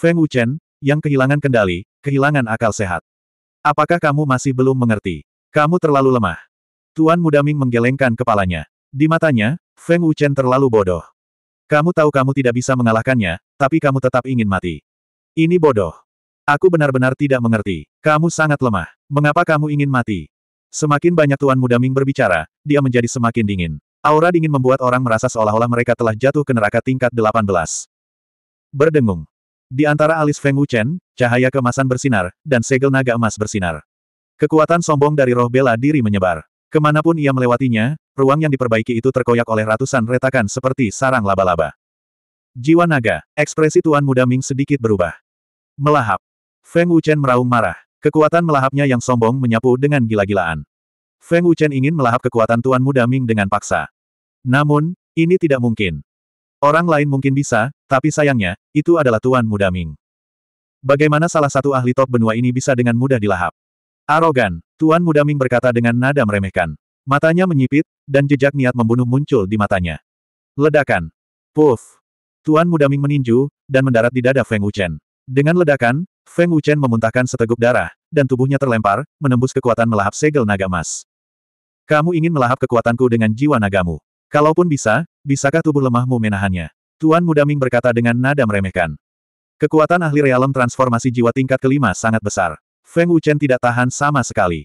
Feng Wuchen, yang kehilangan kendali, kehilangan akal sehat. Apakah kamu masih belum mengerti? Kamu terlalu lemah. Tuan Muda Ming menggelengkan kepalanya. Di matanya, Feng Wuchen terlalu bodoh. Kamu tahu kamu tidak bisa mengalahkannya, tapi kamu tetap ingin mati. Ini bodoh. Aku benar-benar tidak mengerti. Kamu sangat lemah. Mengapa kamu ingin mati? Semakin banyak Tuan Muda Ming berbicara, dia menjadi semakin dingin. Aura dingin membuat orang merasa seolah-olah mereka telah jatuh ke neraka tingkat 18. Berdengung. Di antara alis Feng Wuchen, cahaya kemasan bersinar, dan segel naga emas bersinar. Kekuatan sombong dari roh bela diri menyebar. Kemanapun ia melewatinya, ruang yang diperbaiki itu terkoyak oleh ratusan retakan seperti sarang laba-laba. Jiwa naga, ekspresi Tuan Muda Ming sedikit berubah. Melahap. Feng Wuchen meraung marah. Kekuatan melahapnya yang sombong menyapu dengan gila-gilaan. Feng Wuchen ingin melahap kekuatan Tuan Muda Ming dengan paksa. Namun, ini tidak mungkin. Orang lain mungkin bisa, tapi sayangnya, itu adalah Tuan Muda Ming. Bagaimana salah satu ahli top benua ini bisa dengan mudah dilahap? Arogan, Tuan Muda Ming berkata dengan nada meremehkan. Matanya menyipit, dan jejak niat membunuh muncul di matanya. Ledakan. Puff. Tuan Muda Ming meninju, dan mendarat di dada Feng Wuchen. Dengan ledakan, Feng Wuchen memuntahkan seteguk darah, dan tubuhnya terlempar, menembus kekuatan melahap segel naga emas. Kamu ingin melahap kekuatanku dengan jiwa nagamu. Kalaupun bisa, bisakah tubuh lemahmu menahannya? Tuan Muda Ming berkata dengan nada meremehkan. Kekuatan ahli realem transformasi jiwa tingkat kelima sangat besar. Feng Wuchen tidak tahan sama sekali.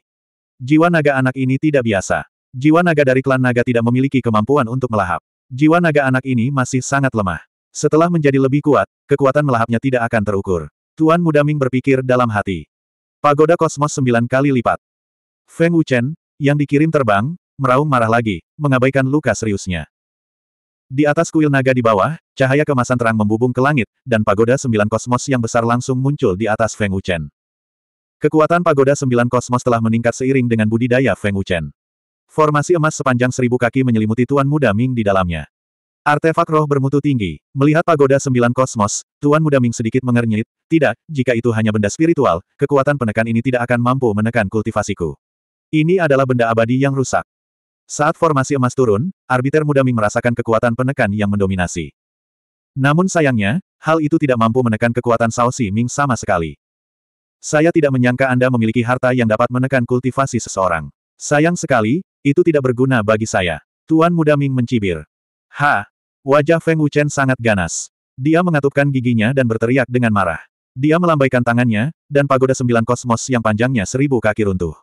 Jiwa naga anak ini tidak biasa. Jiwa naga dari klan naga tidak memiliki kemampuan untuk melahap. Jiwa naga anak ini masih sangat lemah. Setelah menjadi lebih kuat, kekuatan melahapnya tidak akan terukur. Tuan Muda Ming berpikir dalam hati. Pagoda kosmos sembilan kali lipat. Feng Wuchen, yang dikirim terbang, Meraung marah lagi, mengabaikan luka seriusnya. Di atas kuil naga di bawah, cahaya kemasan terang membubung ke langit, dan pagoda sembilan kosmos yang besar langsung muncul di atas Feng Wuchen. Kekuatan pagoda sembilan kosmos telah meningkat seiring dengan budidaya Feng Wuchen. Formasi emas sepanjang seribu kaki menyelimuti Tuan Muda Ming di dalamnya. Artefak roh bermutu tinggi, melihat pagoda sembilan kosmos, Tuan Muda Ming sedikit mengernyit, tidak, jika itu hanya benda spiritual, kekuatan penekan ini tidak akan mampu menekan kultivasiku. Ini adalah benda abadi yang rusak. Saat formasi emas turun, arbiter muda Ming merasakan kekuatan penekan yang mendominasi. Namun sayangnya, hal itu tidak mampu menekan kekuatan Sao Si Ming sama sekali. Saya tidak menyangka Anda memiliki harta yang dapat menekan kultivasi seseorang. Sayang sekali, itu tidak berguna bagi saya. Tuan muda Ming mencibir. Ha! Wajah Feng Wuchen sangat ganas. Dia mengatupkan giginya dan berteriak dengan marah. Dia melambaikan tangannya, dan pagoda sembilan kosmos yang panjangnya seribu kaki runtuh.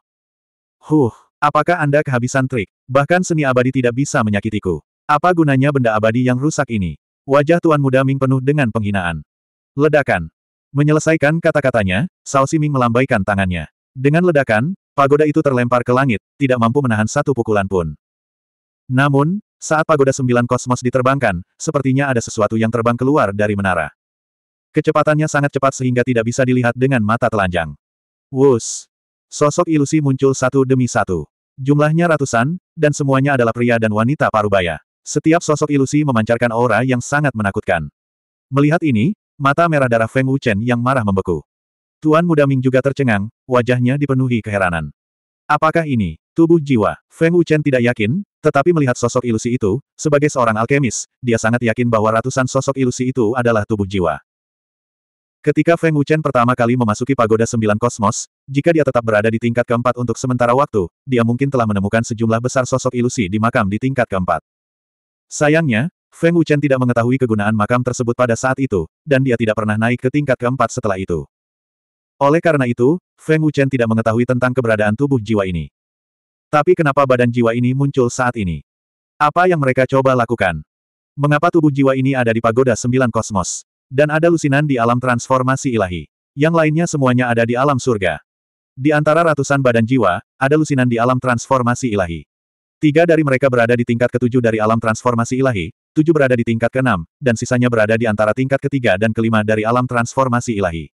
Huh! Apakah Anda kehabisan trik? Bahkan seni abadi tidak bisa menyakitiku. Apa gunanya benda abadi yang rusak ini? Wajah Tuan Muda Ming penuh dengan penghinaan. Ledakan. Menyelesaikan kata-katanya, Sao Ming melambaikan tangannya. Dengan ledakan, pagoda itu terlempar ke langit, tidak mampu menahan satu pukulan pun. Namun, saat pagoda sembilan kosmos diterbangkan, sepertinya ada sesuatu yang terbang keluar dari menara. Kecepatannya sangat cepat sehingga tidak bisa dilihat dengan mata telanjang. Wus! Sosok ilusi muncul satu demi satu. Jumlahnya ratusan, dan semuanya adalah pria dan wanita parubaya. Setiap sosok ilusi memancarkan aura yang sangat menakutkan. Melihat ini, mata merah darah Feng Wuchen yang marah membeku. Tuan muda Ming juga tercengang, wajahnya dipenuhi keheranan. Apakah ini tubuh jiwa? Feng Wuchen tidak yakin, tetapi melihat sosok ilusi itu, sebagai seorang alkemis, dia sangat yakin bahwa ratusan sosok ilusi itu adalah tubuh jiwa. Ketika Feng Wuchen pertama kali memasuki pagoda sembilan kosmos, jika dia tetap berada di tingkat keempat untuk sementara waktu, dia mungkin telah menemukan sejumlah besar sosok ilusi di makam di tingkat keempat. Sayangnya, Feng Wuchen tidak mengetahui kegunaan makam tersebut pada saat itu, dan dia tidak pernah naik ke tingkat keempat setelah itu. Oleh karena itu, Feng Wuchen tidak mengetahui tentang keberadaan tubuh jiwa ini. Tapi kenapa badan jiwa ini muncul saat ini? Apa yang mereka coba lakukan? Mengapa tubuh jiwa ini ada di pagoda sembilan kosmos? Dan ada lusinan di alam transformasi ilahi. Yang lainnya semuanya ada di alam surga. Di antara ratusan badan jiwa, ada lusinan di alam transformasi ilahi. Tiga dari mereka berada di tingkat ketujuh dari alam transformasi ilahi, tujuh berada di tingkat keenam, dan sisanya berada di antara tingkat ketiga dan kelima dari alam transformasi ilahi.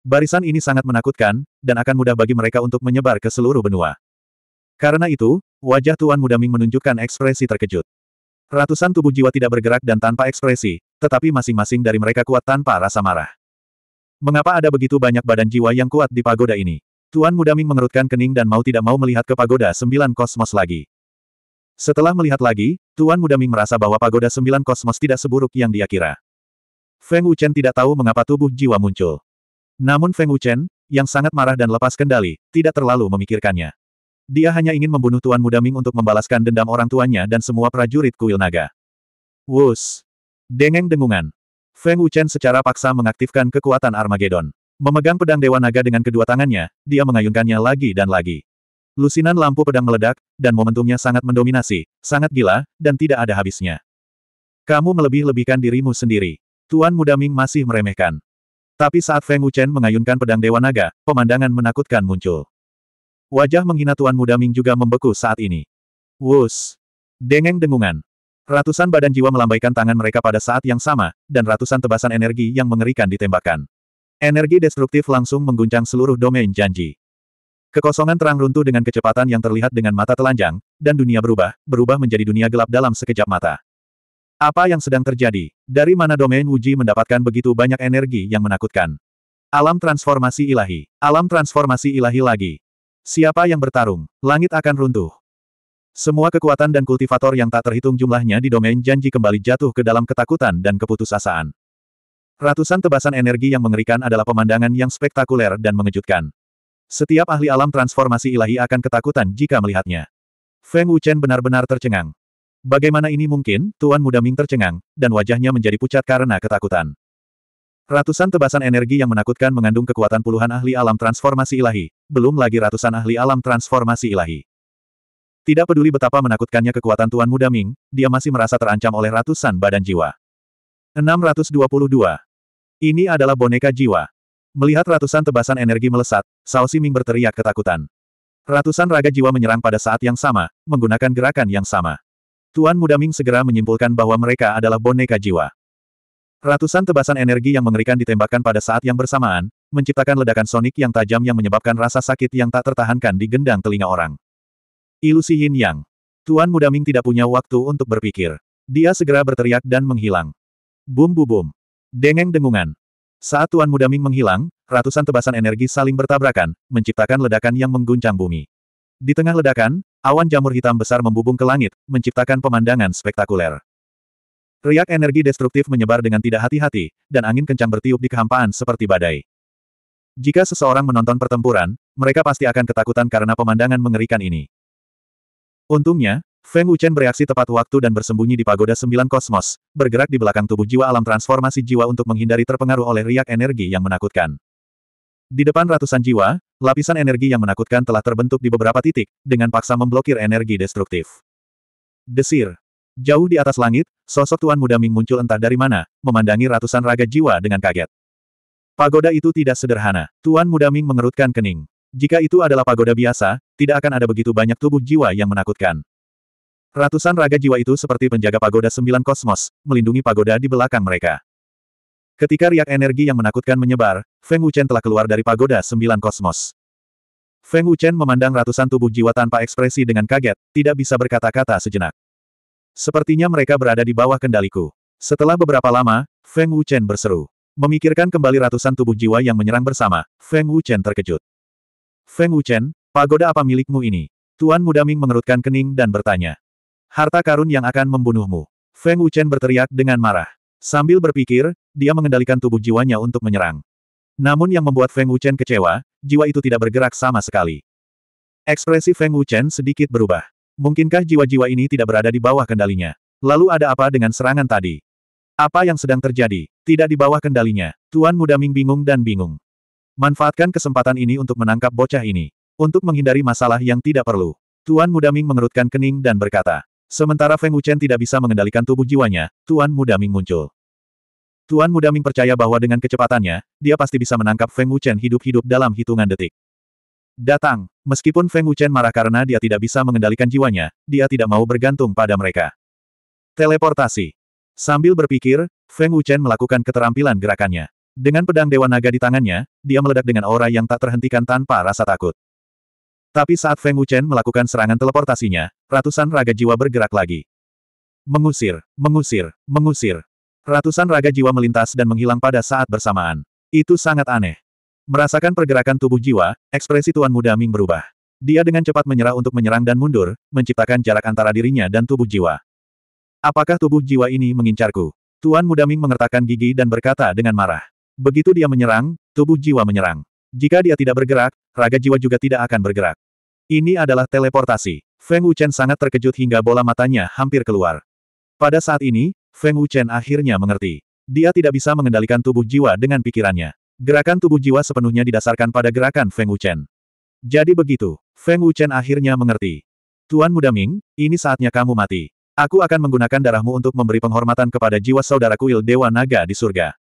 Barisan ini sangat menakutkan, dan akan mudah bagi mereka untuk menyebar ke seluruh benua. Karena itu, wajah Tuan Muda menunjukkan ekspresi terkejut. Ratusan tubuh jiwa tidak bergerak dan tanpa ekspresi, tetapi masing-masing dari mereka kuat tanpa rasa marah. Mengapa ada begitu banyak badan jiwa yang kuat di pagoda ini? Tuan Mudaming mengerutkan kening dan mau tidak mau melihat ke pagoda sembilan kosmos lagi. Setelah melihat lagi, Tuan Mudaming merasa bahwa pagoda sembilan kosmos tidak seburuk yang dia kira. Feng Wuchen tidak tahu mengapa tubuh jiwa muncul. Namun Feng Wuchen, yang sangat marah dan lepas kendali, tidak terlalu memikirkannya. Dia hanya ingin membunuh Tuan Mudaming untuk membalaskan dendam orang tuanya dan semua prajurit kuil naga. Wus! Dengeng dengungan. Feng Wuchen secara paksa mengaktifkan kekuatan Armageddon. Memegang pedang Dewa Naga dengan kedua tangannya, dia mengayunkannya lagi dan lagi. Lusinan lampu pedang meledak, dan momentumnya sangat mendominasi, sangat gila, dan tidak ada habisnya. Kamu melebih-lebihkan dirimu sendiri. Tuan Muda Ming masih meremehkan. Tapi saat Feng Wuchen mengayunkan pedang Dewa Naga, pemandangan menakutkan muncul. Wajah menghina Tuan Muda Ming juga membeku saat ini. Wus! Dengeng dengungan. Ratusan badan jiwa melambaikan tangan mereka pada saat yang sama, dan ratusan tebasan energi yang mengerikan ditembakkan. Energi destruktif langsung mengguncang seluruh domain janji. Kekosongan terang runtuh dengan kecepatan yang terlihat dengan mata telanjang, dan dunia berubah, berubah menjadi dunia gelap dalam sekejap mata. Apa yang sedang terjadi? Dari mana domain Wuji mendapatkan begitu banyak energi yang menakutkan? Alam transformasi ilahi. Alam transformasi ilahi lagi. Siapa yang bertarung, langit akan runtuh. Semua kekuatan dan kultivator yang tak terhitung jumlahnya di domain janji kembali jatuh ke dalam ketakutan dan keputusasaan. Ratusan tebasan energi yang mengerikan adalah pemandangan yang spektakuler dan mengejutkan. Setiap ahli alam transformasi ilahi akan ketakutan jika melihatnya. Feng Wuchen benar-benar tercengang. Bagaimana ini mungkin, Tuan Muda Ming tercengang, dan wajahnya menjadi pucat karena ketakutan. Ratusan tebasan energi yang menakutkan mengandung kekuatan puluhan ahli alam transformasi ilahi, belum lagi ratusan ahli alam transformasi ilahi. Tidak peduli betapa menakutkannya kekuatan Tuan Muda Ming, dia masih merasa terancam oleh ratusan badan jiwa. 622. Ini adalah boneka jiwa. Melihat ratusan tebasan energi melesat, Sao Ming berteriak ketakutan. Ratusan raga jiwa menyerang pada saat yang sama, menggunakan gerakan yang sama. Tuan Muda Ming segera menyimpulkan bahwa mereka adalah boneka jiwa. Ratusan tebasan energi yang mengerikan ditembakkan pada saat yang bersamaan, menciptakan ledakan sonik yang tajam yang menyebabkan rasa sakit yang tak tertahankan di gendang telinga orang. Ilusi Yin Yang. Tuan Muda Ming tidak punya waktu untuk berpikir. Dia segera berteriak dan menghilang. Bum bu bum. Dengeng dengungan. Saat Tuan Muda Ming menghilang, ratusan tebasan energi saling bertabrakan, menciptakan ledakan yang mengguncang bumi. Di tengah ledakan, awan jamur hitam besar membubung ke langit, menciptakan pemandangan spektakuler. Riak energi destruktif menyebar dengan tidak hati-hati, dan angin kencang bertiup di kehampaan seperti badai. Jika seseorang menonton pertempuran, mereka pasti akan ketakutan karena pemandangan mengerikan ini. Untungnya, Feng Wuchen bereaksi tepat waktu dan bersembunyi di pagoda sembilan kosmos, bergerak di belakang tubuh jiwa alam transformasi jiwa untuk menghindari terpengaruh oleh riak energi yang menakutkan. Di depan ratusan jiwa, lapisan energi yang menakutkan telah terbentuk di beberapa titik, dengan paksa memblokir energi destruktif. Desir. Jauh di atas langit, sosok Tuan Muda Ming muncul entah dari mana, memandangi ratusan raga jiwa dengan kaget. Pagoda itu tidak sederhana. Tuan Muda Ming mengerutkan kening. Jika itu adalah pagoda biasa, tidak akan ada begitu banyak tubuh jiwa yang menakutkan. Ratusan raga jiwa itu seperti penjaga pagoda sembilan kosmos, melindungi pagoda di belakang mereka. Ketika riak energi yang menakutkan menyebar, Feng Wuchen telah keluar dari pagoda sembilan kosmos. Feng Wuchen memandang ratusan tubuh jiwa tanpa ekspresi dengan kaget, tidak bisa berkata-kata sejenak. Sepertinya mereka berada di bawah kendaliku. Setelah beberapa lama, Feng Wuchen berseru. Memikirkan kembali ratusan tubuh jiwa yang menyerang bersama, Feng Wuchen terkejut. Feng Wuchen, pagoda apa milikmu ini? Tuan Muda Ming mengerutkan kening dan bertanya. Harta karun yang akan membunuhmu. Feng Wuchen berteriak dengan marah. Sambil berpikir, dia mengendalikan tubuh jiwanya untuk menyerang. Namun yang membuat Feng Wuchen kecewa, jiwa itu tidak bergerak sama sekali. Ekspresi Feng Wuchen sedikit berubah. Mungkinkah jiwa-jiwa ini tidak berada di bawah kendalinya? Lalu ada apa dengan serangan tadi? Apa yang sedang terjadi? Tidak di bawah kendalinya. Tuan Muda Ming bingung dan bingung. Manfaatkan kesempatan ini untuk menangkap bocah ini. Untuk menghindari masalah yang tidak perlu. Tuan Muda Ming mengerutkan kening dan berkata. Sementara Feng Wuchen tidak bisa mengendalikan tubuh jiwanya, Tuan Muda Ming muncul. Tuan Muda Ming percaya bahwa dengan kecepatannya, dia pasti bisa menangkap Feng Wuchen hidup-hidup dalam hitungan detik. Datang, meskipun Feng Wuchen marah karena dia tidak bisa mengendalikan jiwanya, dia tidak mau bergantung pada mereka. Teleportasi. Sambil berpikir, Feng Wuchen melakukan keterampilan gerakannya. Dengan pedang Dewa Naga di tangannya, dia meledak dengan aura yang tak terhentikan tanpa rasa takut. Tapi saat Feng Wuchen melakukan serangan teleportasinya, ratusan raga jiwa bergerak lagi. Mengusir, mengusir, mengusir. Ratusan raga jiwa melintas dan menghilang pada saat bersamaan. Itu sangat aneh. Merasakan pergerakan tubuh jiwa, ekspresi Tuan Muda Ming berubah. Dia dengan cepat menyerah untuk menyerang dan mundur, menciptakan jarak antara dirinya dan tubuh jiwa. Apakah tubuh jiwa ini mengincarku? Tuan Muda Ming mengertakkan gigi dan berkata dengan marah. Begitu dia menyerang, tubuh jiwa menyerang. Jika dia tidak bergerak, raga jiwa juga tidak akan bergerak. Ini adalah teleportasi. Feng Wuchen sangat terkejut hingga bola matanya hampir keluar. Pada saat ini, Feng Wuchen akhirnya mengerti. Dia tidak bisa mengendalikan tubuh jiwa dengan pikirannya. Gerakan tubuh jiwa sepenuhnya didasarkan pada gerakan Feng Wuchen. Jadi begitu, Feng Wuchen akhirnya mengerti. Tuan Muda Ming, ini saatnya kamu mati. Aku akan menggunakan darahmu untuk memberi penghormatan kepada jiwa saudaraku Il Dewa Naga di surga.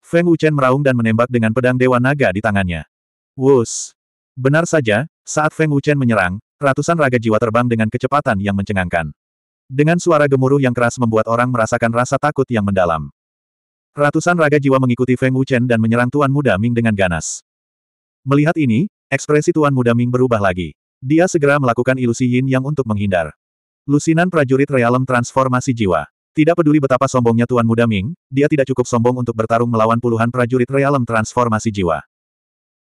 Feng Wuchen meraung dan menembak dengan pedang Dewa Naga di tangannya. Wus! Benar saja, saat Feng Wuchen menyerang, ratusan raga jiwa terbang dengan kecepatan yang mencengangkan. Dengan suara gemuruh yang keras membuat orang merasakan rasa takut yang mendalam. Ratusan raga jiwa mengikuti Feng Wuchen dan menyerang Tuan Muda Ming dengan ganas. Melihat ini, ekspresi Tuan Muda Ming berubah lagi. Dia segera melakukan ilusi yin yang untuk menghindar. Lusinan prajurit realem transformasi jiwa. Tidak peduli betapa sombongnya Tuan Muda Ming, dia tidak cukup sombong untuk bertarung melawan puluhan prajurit realem transformasi jiwa.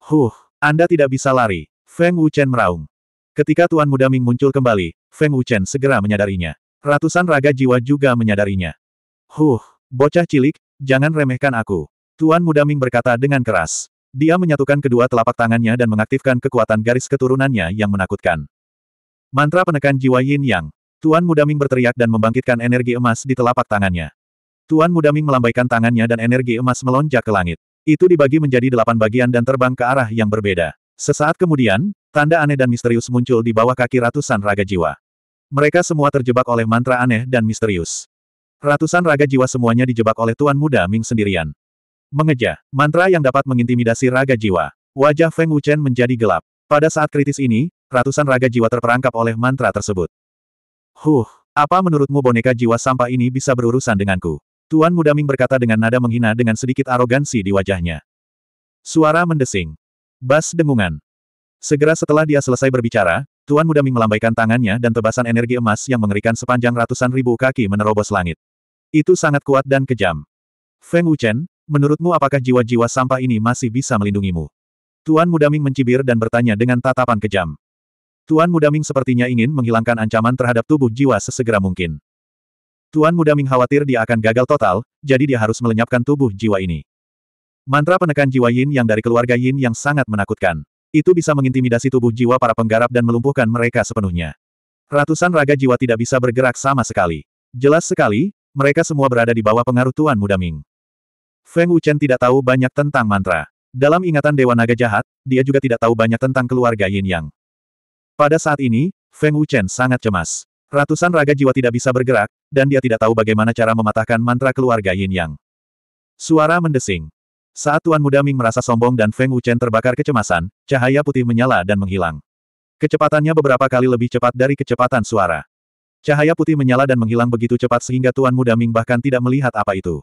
Huh, Anda tidak bisa lari. Feng Wuchen meraung. Ketika Tuan Muda Ming muncul kembali, Feng Wuchen segera menyadarinya. Ratusan raga jiwa juga menyadarinya. Huh, bocah cilik, jangan remehkan aku. Tuan Muda Ming berkata dengan keras. Dia menyatukan kedua telapak tangannya dan mengaktifkan kekuatan garis keturunannya yang menakutkan. Mantra penekan jiwa yin yang, Tuan Muda Ming berteriak dan membangkitkan energi emas di telapak tangannya. Tuan Muda Ming melambaikan tangannya dan energi emas melonjak ke langit. Itu dibagi menjadi delapan bagian dan terbang ke arah yang berbeda. Sesaat kemudian, tanda aneh dan misterius muncul di bawah kaki ratusan raga jiwa. Mereka semua terjebak oleh mantra aneh dan misterius. Ratusan raga jiwa semuanya dijebak oleh Tuan Muda Ming sendirian. Mengeja, mantra yang dapat mengintimidasi raga jiwa. Wajah Feng Wuchen menjadi gelap. Pada saat kritis ini, ratusan raga jiwa terperangkap oleh mantra tersebut. Huh, apa menurutmu boneka jiwa sampah ini bisa berurusan denganku? Tuan Muda Ming berkata dengan nada menghina dengan sedikit arogansi di wajahnya. Suara mendesing. Bas dengungan. Segera setelah dia selesai berbicara, Tuan Muda Ming melambaikan tangannya dan tebasan energi emas yang mengerikan sepanjang ratusan ribu kaki menerobos langit. Itu sangat kuat dan kejam. Feng Wuchen, menurutmu apakah jiwa-jiwa sampah ini masih bisa melindungimu? Tuan Muda Ming mencibir dan bertanya dengan tatapan kejam. Tuan Muda Ming sepertinya ingin menghilangkan ancaman terhadap tubuh jiwa sesegera mungkin. Tuan Muda Ming khawatir dia akan gagal total, jadi dia harus melenyapkan tubuh jiwa ini. Mantra penekan jiwa Yin yang dari keluarga Yin yang sangat menakutkan. Itu bisa mengintimidasi tubuh jiwa para penggarap dan melumpuhkan mereka sepenuhnya. Ratusan raga jiwa tidak bisa bergerak sama sekali. Jelas sekali, mereka semua berada di bawah pengaruh Tuan Muda Ming. Feng Wuchen tidak tahu banyak tentang mantra. Dalam ingatan Dewa Naga Jahat, dia juga tidak tahu banyak tentang keluarga Yin Yang. Pada saat ini, Feng Wuchen sangat cemas. Ratusan raga jiwa tidak bisa bergerak, dan dia tidak tahu bagaimana cara mematahkan mantra keluarga Yin Yang. Suara mendesing. Saat Tuan Muda Ming merasa sombong dan Feng Wuchen terbakar kecemasan, cahaya putih menyala dan menghilang. Kecepatannya beberapa kali lebih cepat dari kecepatan suara. Cahaya putih menyala dan menghilang begitu cepat sehingga Tuan Muda Ming bahkan tidak melihat apa itu.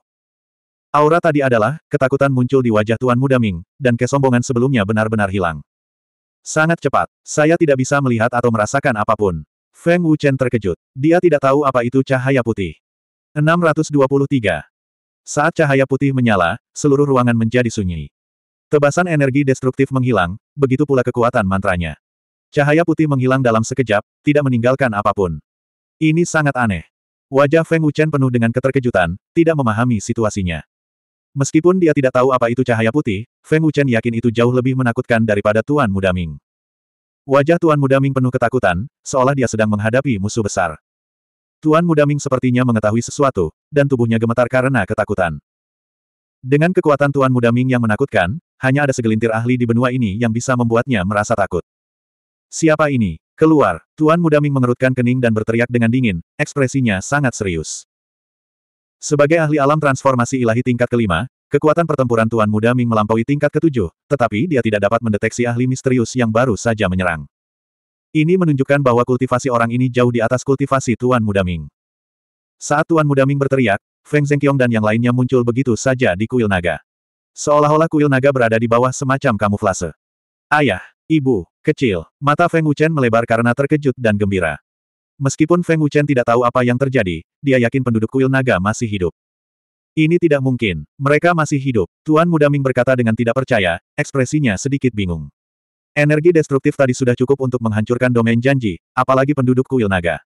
Aura tadi adalah, ketakutan muncul di wajah Tuan Muda Ming, dan kesombongan sebelumnya benar-benar hilang. Sangat cepat. Saya tidak bisa melihat atau merasakan apapun. Feng Wuchen terkejut. Dia tidak tahu apa itu cahaya putih. 623. Saat cahaya putih menyala, seluruh ruangan menjadi sunyi. Tebasan energi destruktif menghilang, begitu pula kekuatan mantranya. Cahaya putih menghilang dalam sekejap, tidak meninggalkan apapun. Ini sangat aneh. Wajah Feng Wuchen penuh dengan keterkejutan, tidak memahami situasinya. Meskipun dia tidak tahu apa itu cahaya putih, Feng Wuchen yakin itu jauh lebih menakutkan daripada Tuan Muda Ming. Wajah Tuan Muda Ming penuh ketakutan, seolah dia sedang menghadapi musuh besar. Tuan Muda Ming sepertinya mengetahui sesuatu, dan tubuhnya gemetar karena ketakutan. Dengan kekuatan Tuan Muda Ming yang menakutkan, hanya ada segelintir ahli di benua ini yang bisa membuatnya merasa takut. Siapa ini? Keluar! Tuan Muda Ming mengerutkan kening dan berteriak dengan dingin, ekspresinya sangat serius. Sebagai ahli alam transformasi ilahi tingkat kelima, kekuatan pertempuran Tuan Muda Ming melampaui tingkat ketujuh, tetapi dia tidak dapat mendeteksi ahli misterius yang baru saja menyerang. Ini menunjukkan bahwa kultivasi orang ini jauh di atas kultivasi Tuan Muda Ming. Saat Tuan Muda Ming berteriak, Feng Zhengqiong dan yang lainnya muncul begitu saja di kuil naga. Seolah-olah kuil naga berada di bawah semacam kamuflase. Ayah, ibu, kecil, mata Feng Wuchen melebar karena terkejut dan gembira. Meskipun Feng Wuchen tidak tahu apa yang terjadi, dia yakin penduduk kuil naga masih hidup. Ini tidak mungkin. Mereka masih hidup. Tuan Muda Ming berkata dengan tidak percaya, ekspresinya sedikit bingung. Energi destruktif tadi sudah cukup untuk menghancurkan domain janji, apalagi penduduk kuil naga.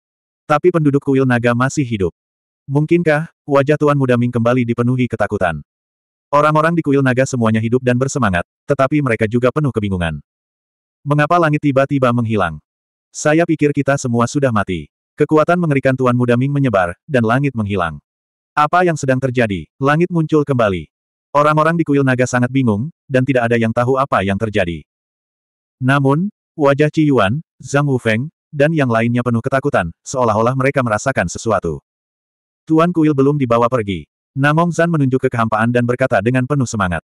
Tapi penduduk kuil naga masih hidup. Mungkinkah, wajah Tuan Muda Ming kembali dipenuhi ketakutan. Orang-orang di kuil naga semuanya hidup dan bersemangat, tetapi mereka juga penuh kebingungan. Mengapa langit tiba-tiba menghilang? Saya pikir kita semua sudah mati. Kekuatan mengerikan Tuan Muda Ming menyebar, dan langit menghilang. Apa yang sedang terjadi? Langit muncul kembali. Orang-orang di kuil naga sangat bingung, dan tidak ada yang tahu apa yang terjadi. Namun, wajah Ci Yuan, Zhang Wufeng, dan yang lainnya penuh ketakutan, seolah-olah mereka merasakan sesuatu. Tuan kuil belum dibawa pergi. Namong Zan menunjuk ke kehampaan dan berkata dengan penuh semangat.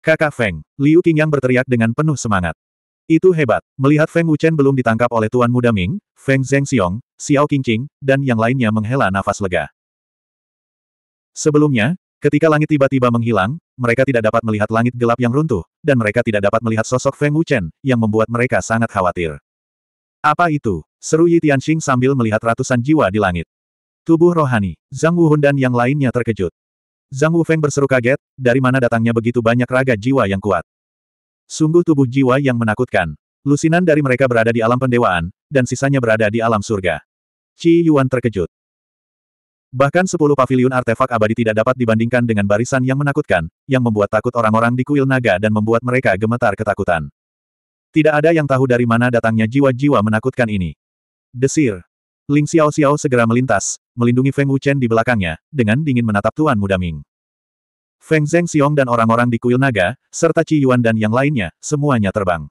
Kakak Feng, Liu Qingyang berteriak dengan penuh semangat. Itu hebat. Melihat Feng Wuchen belum ditangkap oleh Tuan Muda Ming, Feng Zhengxiong, Xiao Qingqing, dan yang lainnya menghela nafas lega. Sebelumnya, ketika langit tiba-tiba menghilang, mereka tidak dapat melihat langit gelap yang runtuh, dan mereka tidak dapat melihat sosok Feng Wuchen, yang membuat mereka sangat khawatir. Apa itu? Seru Yi Tianxing sambil melihat ratusan jiwa di langit. Tubuh rohani, Zhang Wuhun dan yang lainnya terkejut. Zhang Wufeng berseru kaget, dari mana datangnya begitu banyak raga jiwa yang kuat. Sungguh tubuh jiwa yang menakutkan. Lusinan dari mereka berada di alam pendewaan, dan sisanya berada di alam surga. Ci Yuan terkejut. Bahkan sepuluh pavilion artefak abadi tidak dapat dibandingkan dengan barisan yang menakutkan, yang membuat takut orang-orang di kuil naga dan membuat mereka gemetar ketakutan. Tidak ada yang tahu dari mana datangnya jiwa-jiwa menakutkan ini. Desir. Ling Xiao Xiao segera melintas, melindungi Feng Wuchen di belakangnya, dengan dingin menatap Tuan Muda Ming. Feng Zheng Xiong dan orang-orang di kuil naga, serta Ci Yuan dan yang lainnya, semuanya terbang.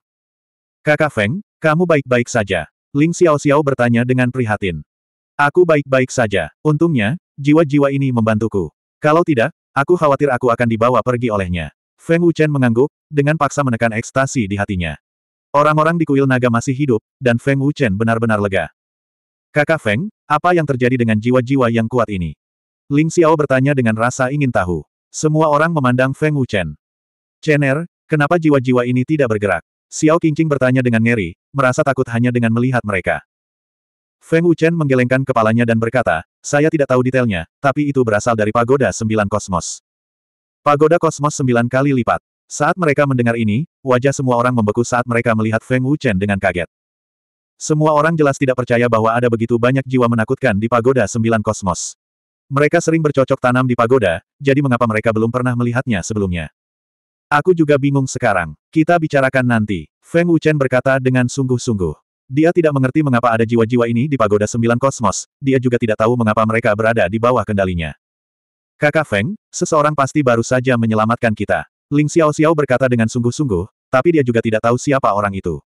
Kakak Feng, kamu baik-baik saja. Ling Xiao Xiao bertanya dengan prihatin. Aku baik-baik saja. Untungnya, jiwa-jiwa ini membantuku. Kalau tidak, aku khawatir aku akan dibawa pergi olehnya. Feng Wuchen mengangguk, dengan paksa menekan ekstasi di hatinya. Orang-orang di kuil naga masih hidup, dan Feng Wuchen benar-benar lega. Kakak Feng, apa yang terjadi dengan jiwa-jiwa yang kuat ini? Ling Xiao bertanya dengan rasa ingin tahu. Semua orang memandang Feng Wuchen. Chener, kenapa jiwa-jiwa ini tidak bergerak? Xiao Qingqing bertanya dengan ngeri, merasa takut hanya dengan melihat mereka. Feng Wuchen menggelengkan kepalanya dan berkata, saya tidak tahu detailnya, tapi itu berasal dari pagoda sembilan kosmos. Pagoda kosmos sembilan kali lipat. Saat mereka mendengar ini, wajah semua orang membeku saat mereka melihat Feng Wuchen dengan kaget. Semua orang jelas tidak percaya bahwa ada begitu banyak jiwa menakutkan di pagoda sembilan kosmos. Mereka sering bercocok tanam di pagoda, jadi mengapa mereka belum pernah melihatnya sebelumnya? Aku juga bingung sekarang. Kita bicarakan nanti. Feng Wuchen berkata dengan sungguh-sungguh. Dia tidak mengerti mengapa ada jiwa-jiwa ini di pagoda sembilan kosmos, dia juga tidak tahu mengapa mereka berada di bawah kendalinya. Kakak Feng, seseorang pasti baru saja menyelamatkan kita. Ling Xiao Xiao berkata dengan sungguh-sungguh, tapi dia juga tidak tahu siapa orang itu.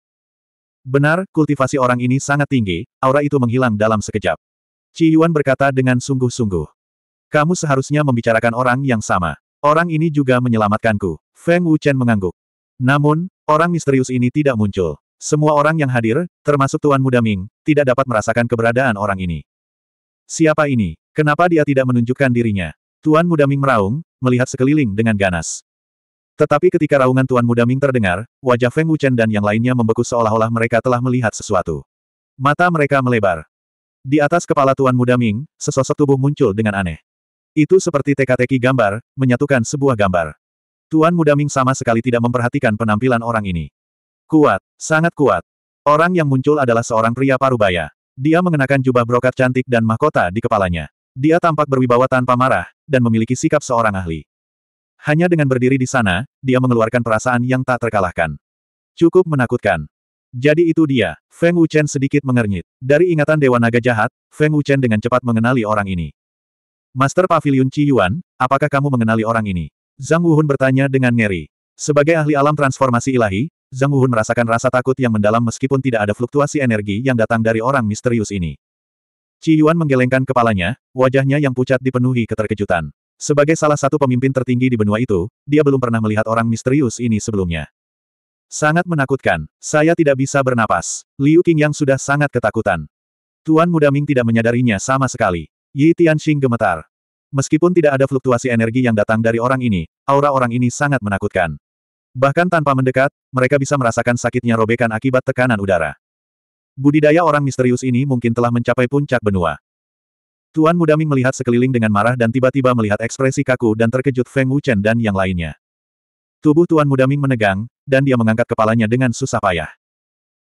Benar, kultivasi orang ini sangat tinggi, aura itu menghilang dalam sekejap. Ci Yuan berkata dengan sungguh-sungguh. Kamu seharusnya membicarakan orang yang sama. Orang ini juga menyelamatkanku. Feng Wuchen mengangguk. Namun, orang misterius ini tidak muncul. Semua orang yang hadir, termasuk Tuan Muda Ming, tidak dapat merasakan keberadaan orang ini. Siapa ini? Kenapa dia tidak menunjukkan dirinya? Tuan Muda Ming meraung, melihat sekeliling dengan ganas. Tetapi ketika raungan Tuan Muda Ming terdengar, wajah Feng Wuchen dan yang lainnya membeku seolah-olah mereka telah melihat sesuatu. Mata mereka melebar, di atas kepala Tuan Muda Ming, sesosok tubuh muncul dengan aneh. Itu seperti teka-teki gambar, menyatukan sebuah gambar. Tuan Muda Ming sama sekali tidak memperhatikan penampilan orang ini. Kuat, sangat kuat. Orang yang muncul adalah seorang pria parubaya. Dia mengenakan jubah brokat cantik dan mahkota di kepalanya. Dia tampak berwibawa tanpa marah, dan memiliki sikap seorang ahli. Hanya dengan berdiri di sana, dia mengeluarkan perasaan yang tak terkalahkan. Cukup menakutkan. Jadi itu dia, Feng Wuchen sedikit mengernyit. Dari ingatan Dewa Naga Jahat, Feng Wuchen dengan cepat mengenali orang ini. Master Pavilion Ci Yuan, apakah kamu mengenali orang ini? Zhang Wuhun bertanya dengan ngeri. Sebagai ahli alam transformasi ilahi, Zhang Wuhun merasakan rasa takut yang mendalam meskipun tidak ada fluktuasi energi yang datang dari orang misterius ini. Ci Yuan menggelengkan kepalanya, wajahnya yang pucat dipenuhi keterkejutan. Sebagai salah satu pemimpin tertinggi di benua itu, dia belum pernah melihat orang misterius ini sebelumnya. Sangat menakutkan, saya tidak bisa bernapas. Liu King yang sudah sangat ketakutan. Tuan Muda Ming tidak menyadarinya sama sekali. Yi Tianxing gemetar. Meskipun tidak ada fluktuasi energi yang datang dari orang ini, aura orang ini sangat menakutkan. Bahkan tanpa mendekat, mereka bisa merasakan sakitnya robekan akibat tekanan udara. Budidaya orang misterius ini mungkin telah mencapai puncak benua. Tuan Muda Ming melihat sekeliling dengan marah dan tiba-tiba melihat ekspresi kaku dan terkejut Feng Wuchen dan yang lainnya. Tubuh Tuan Muda Ming menegang, dan dia mengangkat kepalanya dengan susah payah.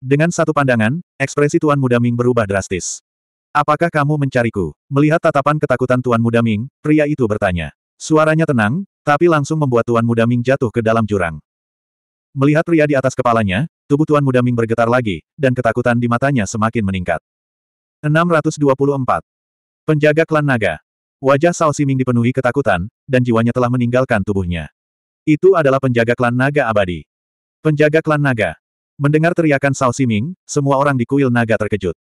Dengan satu pandangan, ekspresi Tuan Muda Ming berubah drastis. Apakah kamu mencariku? Melihat tatapan ketakutan Tuan Muda Ming, pria itu bertanya. Suaranya tenang, tapi langsung membuat Tuan Muda Ming jatuh ke dalam jurang. Melihat pria di atas kepalanya, tubuh Tuan Muda Ming bergetar lagi, dan ketakutan di matanya semakin meningkat. 624. Penjaga klan naga. Wajah Sao Siming dipenuhi ketakutan, dan jiwanya telah meninggalkan tubuhnya. Itu adalah penjaga klan naga abadi. Penjaga klan naga. Mendengar teriakan Sao Siming, semua orang di kuil naga terkejut.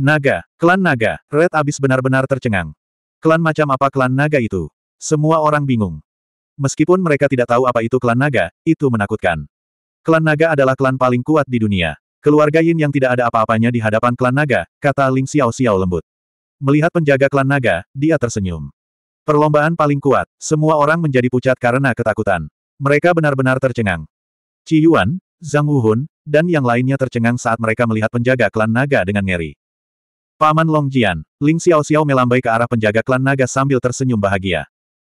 Naga, klan naga, Red Abis benar-benar tercengang. Klan macam apa klan naga itu? Semua orang bingung. Meskipun mereka tidak tahu apa itu klan naga, itu menakutkan. Klan naga adalah klan paling kuat di dunia. Keluarga Yin yang tidak ada apa-apanya di hadapan klan naga, kata Ling Xiao Xiao lembut. Melihat penjaga klan naga, dia tersenyum. Perlombaan paling kuat, semua orang menjadi pucat karena ketakutan. Mereka benar-benar tercengang. Ci Yuan, Zhang Wuhun, dan yang lainnya tercengang saat mereka melihat penjaga klan naga dengan ngeri. Paman Long Jian, Ling Xiao Xiao melambai ke arah penjaga klan naga sambil tersenyum bahagia.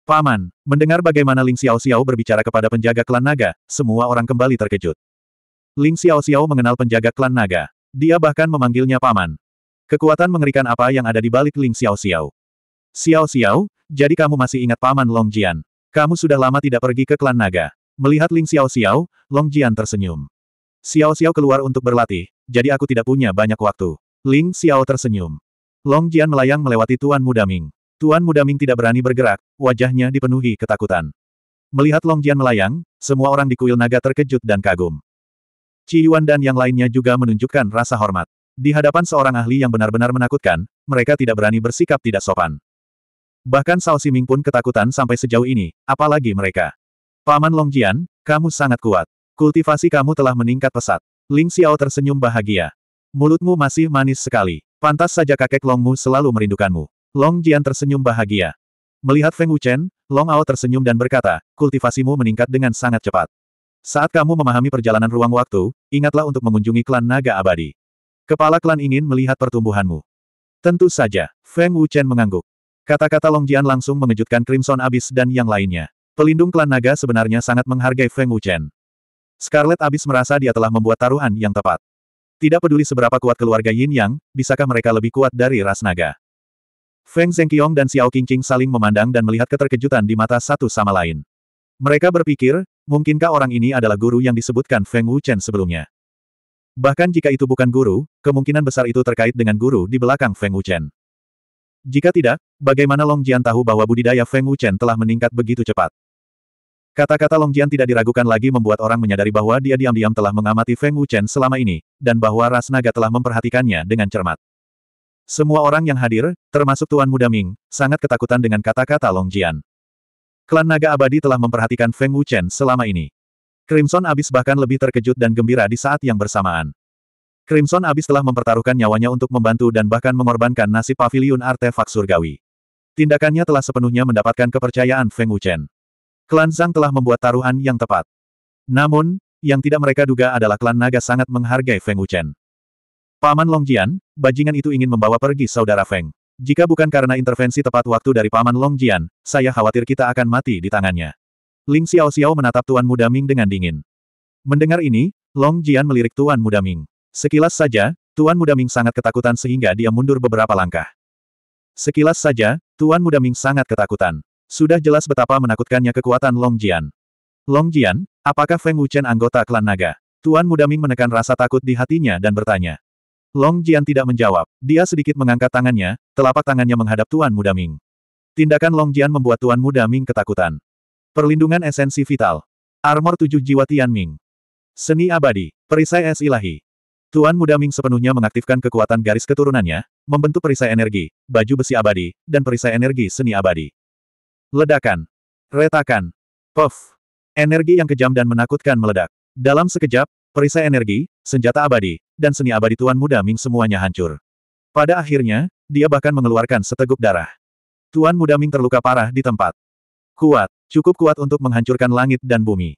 Paman, mendengar bagaimana Ling Xiao Xiao berbicara kepada penjaga klan naga, semua orang kembali terkejut. Ling Xiao Xiao mengenal penjaga klan naga. Dia bahkan memanggilnya paman. Kekuatan mengerikan apa yang ada di balik Ling Xiao Xiao. Xiao Xiao, jadi kamu masih ingat paman Long Jian. Kamu sudah lama tidak pergi ke klan naga. Melihat Ling Xiao Xiao, Long Jian tersenyum. Xiao Xiao keluar untuk berlatih, jadi aku tidak punya banyak waktu. Ling Xiao tersenyum. Long Jian melayang melewati Tuan Muda Ming. Tuan Muda Ming tidak berani bergerak, wajahnya dipenuhi ketakutan. Melihat Long Jian melayang, semua orang di kuil naga terkejut dan kagum. Ci Yuan dan yang lainnya juga menunjukkan rasa hormat. Di hadapan seorang ahli yang benar-benar menakutkan, mereka tidak berani bersikap tidak sopan. Bahkan Sao Siming pun ketakutan sampai sejauh ini, apalagi mereka. Paman Longjian, kamu sangat kuat. Kultivasi kamu telah meningkat pesat. Ling Xiao tersenyum bahagia. Mulutmu masih manis sekali. Pantas saja kakek Longmu selalu merindukanmu. Long Jian tersenyum bahagia. Melihat Feng Wuchen, Long Ao tersenyum dan berkata, kultivasimu meningkat dengan sangat cepat. Saat kamu memahami perjalanan ruang waktu, ingatlah untuk mengunjungi klan naga abadi. Kepala klan ingin melihat pertumbuhanmu. Tentu saja, Feng Wuchen mengangguk. Kata-kata Jian langsung mengejutkan Crimson Abyss dan yang lainnya. Pelindung klan naga sebenarnya sangat menghargai Feng Wuchen. Scarlet Abyss merasa dia telah membuat taruhan yang tepat. Tidak peduli seberapa kuat keluarga Yin Yang, bisakah mereka lebih kuat dari ras naga? Feng Zhengqiong dan Xiao Qingqing saling memandang dan melihat keterkejutan di mata satu sama lain. Mereka berpikir, mungkinkah orang ini adalah guru yang disebutkan Feng Wuchen sebelumnya? Bahkan jika itu bukan guru, kemungkinan besar itu terkait dengan guru di belakang Feng Wuchen. Jika tidak, bagaimana Long Jian tahu bahwa budidaya Feng Wuchen telah meningkat begitu cepat? Kata-kata Long Jian tidak diragukan lagi membuat orang menyadari bahwa dia diam-diam telah mengamati Feng Wuchen selama ini, dan bahwa ras naga telah memperhatikannya dengan cermat. Semua orang yang hadir, termasuk Tuan Muda Ming, sangat ketakutan dengan kata-kata Long Jian. Klan Naga Abadi telah memperhatikan Feng Wuchen selama ini. Crimson Abyss bahkan lebih terkejut dan gembira di saat yang bersamaan. Crimson Abyss telah mempertaruhkan nyawanya untuk membantu dan bahkan mengorbankan nasib pavilion artefak surgawi. Tindakannya telah sepenuhnya mendapatkan kepercayaan Feng Wuchen. Klan Zhang telah membuat taruhan yang tepat. Namun, yang tidak mereka duga adalah klan naga sangat menghargai Feng Wuchen. Paman Longjian, bajingan itu ingin membawa pergi saudara Feng. Jika bukan karena intervensi tepat waktu dari Paman Longjian, saya khawatir kita akan mati di tangannya. Ling Xiao Xiao menatap Tuan Muda Ming dengan dingin. Mendengar ini, Long Jian melirik Tuan Muda Ming. Sekilas saja, Tuan Muda Ming sangat ketakutan sehingga dia mundur beberapa langkah. Sekilas saja, Tuan Muda Ming sangat ketakutan. Sudah jelas betapa menakutkannya kekuatan Long Jian. Long Jian, apakah Feng Wuchen anggota klan naga? Tuan Muda Ming menekan rasa takut di hatinya dan bertanya. Long Jian tidak menjawab. Dia sedikit mengangkat tangannya, telapak tangannya menghadap Tuan Muda Ming. Tindakan Long Jian membuat Tuan Muda Ming ketakutan. Perlindungan esensi vital. Armor tujuh jiwa Tian Ming. Seni abadi. Perisai es ilahi. Tuan Muda Ming sepenuhnya mengaktifkan kekuatan garis keturunannya, membentuk perisai energi, baju besi abadi, dan perisai energi seni abadi. Ledakan. Retakan. Puff. Energi yang kejam dan menakutkan meledak. Dalam sekejap, perisai energi, senjata abadi, dan seni abadi Tuan Muda Ming semuanya hancur. Pada akhirnya, dia bahkan mengeluarkan seteguk darah. Tuan Muda Ming terluka parah di tempat. Kuat, cukup kuat untuk menghancurkan langit dan bumi.